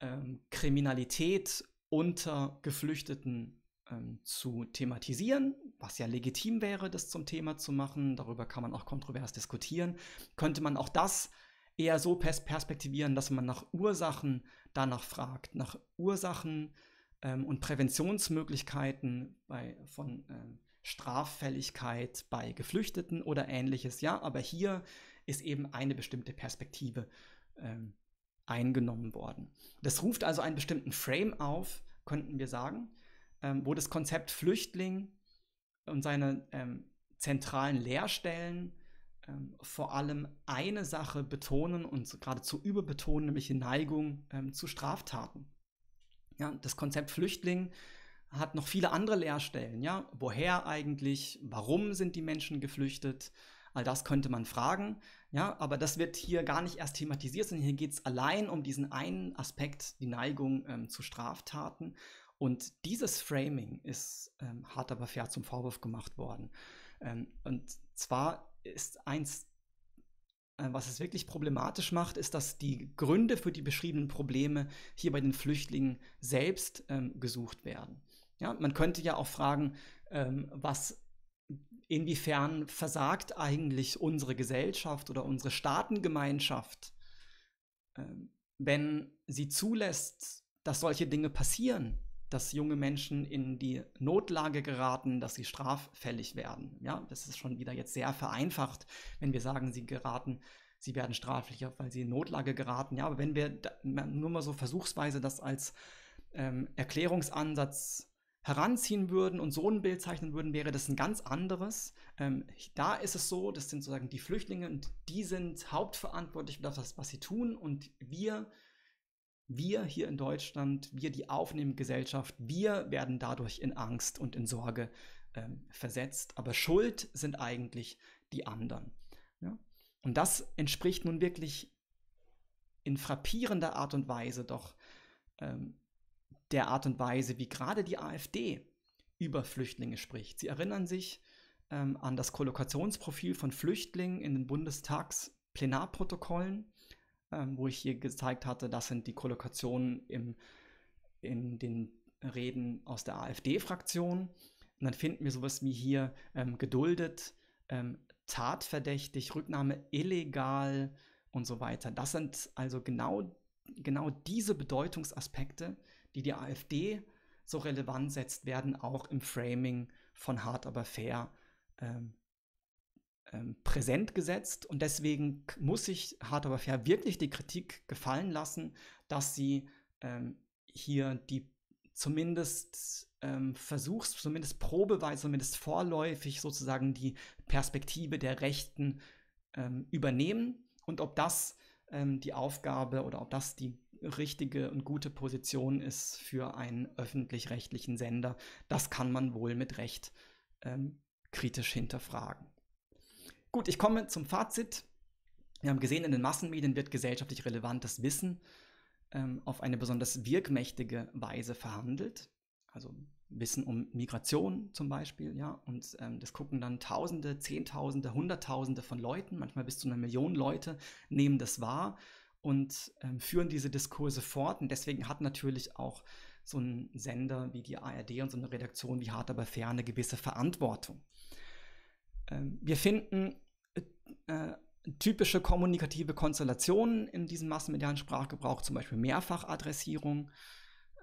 ähm, Kriminalität unter Geflüchteten ähm, zu thematisieren, was ja legitim wäre, das zum Thema zu machen, darüber kann man auch kontrovers diskutieren, könnte man auch das eher so perspektivieren, dass man nach Ursachen danach fragt, nach Ursachen ähm, und Präventionsmöglichkeiten bei, von ähm, Straffälligkeit bei Geflüchteten oder ähnliches. Ja, aber hier ist eben eine bestimmte Perspektive ähm, eingenommen worden. Das ruft also einen bestimmten Frame auf, könnten wir sagen, ähm, wo das Konzept Flüchtling und seine ähm, zentralen Leerstellen ähm, vor allem eine Sache betonen und geradezu überbetonen, nämlich die Neigung ähm, zu Straftaten. Ja, das Konzept Flüchtling hat noch viele andere Leerstellen. Ja? Woher eigentlich? Warum sind die Menschen geflüchtet? All das könnte man fragen. Ja? Aber das wird hier gar nicht erst thematisiert, sondern hier geht es allein um diesen einen Aspekt, die Neigung ähm, zu Straftaten. Und dieses Framing ist ähm, hart aber fair zum Vorwurf gemacht worden. Ähm, und zwar ist eins, äh, was es wirklich problematisch macht, ist, dass die Gründe für die beschriebenen Probleme hier bei den Flüchtlingen selbst ähm, gesucht werden. Ja, man könnte ja auch fragen, ähm, was inwiefern versagt eigentlich unsere Gesellschaft oder unsere Staatengemeinschaft, ähm, wenn sie zulässt, dass solche Dinge passieren? dass junge Menschen in die Notlage geraten, dass sie straffällig werden. Ja, das ist schon wieder jetzt sehr vereinfacht, wenn wir sagen, sie geraten, sie werden straffällig, weil sie in Notlage geraten. Ja, aber wenn wir nur mal so versuchsweise das als ähm, Erklärungsansatz heranziehen würden und so ein Bild zeichnen würden, wäre das ein ganz anderes. Ähm, da ist es so, das sind sozusagen die Flüchtlinge und die sind hauptverantwortlich für das, was sie tun und wir wir hier in Deutschland, wir die aufnehmende Gesellschaft, wir werden dadurch in Angst und in Sorge ähm, versetzt. Aber schuld sind eigentlich die anderen. Ja? Und das entspricht nun wirklich in frappierender Art und Weise doch ähm, der Art und Weise, wie gerade die AfD über Flüchtlinge spricht. Sie erinnern sich ähm, an das Kollokationsprofil von Flüchtlingen in den Bundestagsplenarprotokollen ähm, wo ich hier gezeigt hatte, das sind die Kollokationen im, in den Reden aus der AfD-Fraktion. Und dann finden wir sowas wie hier ähm, geduldet, ähm, tatverdächtig, Rücknahme illegal und so weiter. Das sind also genau, genau diese Bedeutungsaspekte, die die AfD so relevant setzt, werden auch im Framing von Hart aber fair ähm, ähm, präsent gesetzt und deswegen muss sich Hard Aber Fair wirklich die Kritik gefallen lassen, dass sie ähm, hier die zumindest ähm, versuchs, zumindest probeweise, zumindest vorläufig sozusagen die Perspektive der Rechten ähm, übernehmen und ob das ähm, die Aufgabe oder ob das die richtige und gute Position ist für einen öffentlich-rechtlichen Sender, das kann man wohl mit Recht ähm, kritisch hinterfragen. Gut, ich komme zum Fazit. Wir haben gesehen, in den Massenmedien wird gesellschaftlich relevantes Wissen ähm, auf eine besonders wirkmächtige Weise verhandelt. Also Wissen um Migration zum Beispiel, ja, und ähm, das gucken dann Tausende, Zehntausende, Hunderttausende von Leuten, manchmal bis zu einer Million Leute nehmen das wahr und ähm, führen diese Diskurse fort. Und deswegen hat natürlich auch so ein Sender wie die ARD und so eine Redaktion wie Hart aber fair eine gewisse Verantwortung. Ähm, wir finden äh, typische kommunikative Konstellationen in diesem massenmedialen Sprachgebrauch, zum Beispiel Mehrfachadressierung.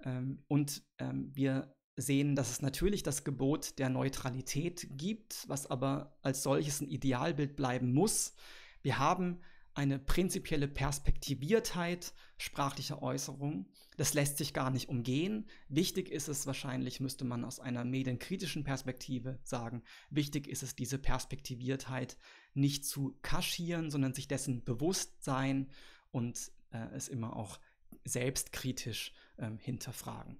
Ähm, und ähm, wir sehen, dass es natürlich das Gebot der Neutralität gibt, was aber als solches ein Idealbild bleiben muss. Wir haben eine prinzipielle Perspektiviertheit sprachlicher Äußerungen. Das lässt sich gar nicht umgehen. Wichtig ist es wahrscheinlich, müsste man aus einer medienkritischen Perspektive sagen, wichtig ist es, diese Perspektiviertheit nicht zu kaschieren, sondern sich dessen bewusst sein und äh, es immer auch selbstkritisch äh, hinterfragen.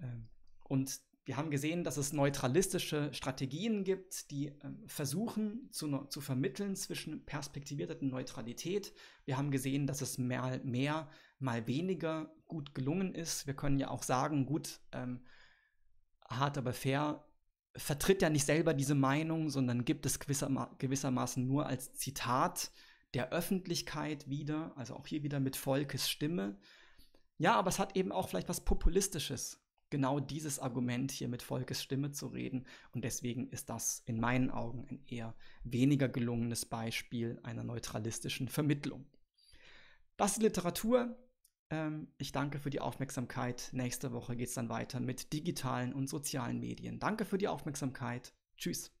Ähm, und wir haben gesehen, dass es neutralistische Strategien gibt, die äh, versuchen zu, zu, vermitteln zwischen perspektivierter Neutralität. Wir haben gesehen, dass es mehr, mehr mal weniger gut gelungen ist. Wir können ja auch sagen, gut, ähm, hart aber fair vertritt ja nicht selber diese Meinung, sondern gibt es gewisserma gewissermaßen nur als Zitat der Öffentlichkeit wieder, also auch hier wieder mit Volkes Stimme. Ja, aber es hat eben auch vielleicht was Populistisches, genau dieses Argument hier mit Volkes Stimme zu reden. Und deswegen ist das in meinen Augen ein eher weniger gelungenes Beispiel einer neutralistischen Vermittlung. Das ist Literatur. Ähm, ich danke für die Aufmerksamkeit. Nächste Woche geht es dann weiter mit digitalen und sozialen Medien. Danke für die Aufmerksamkeit. Tschüss.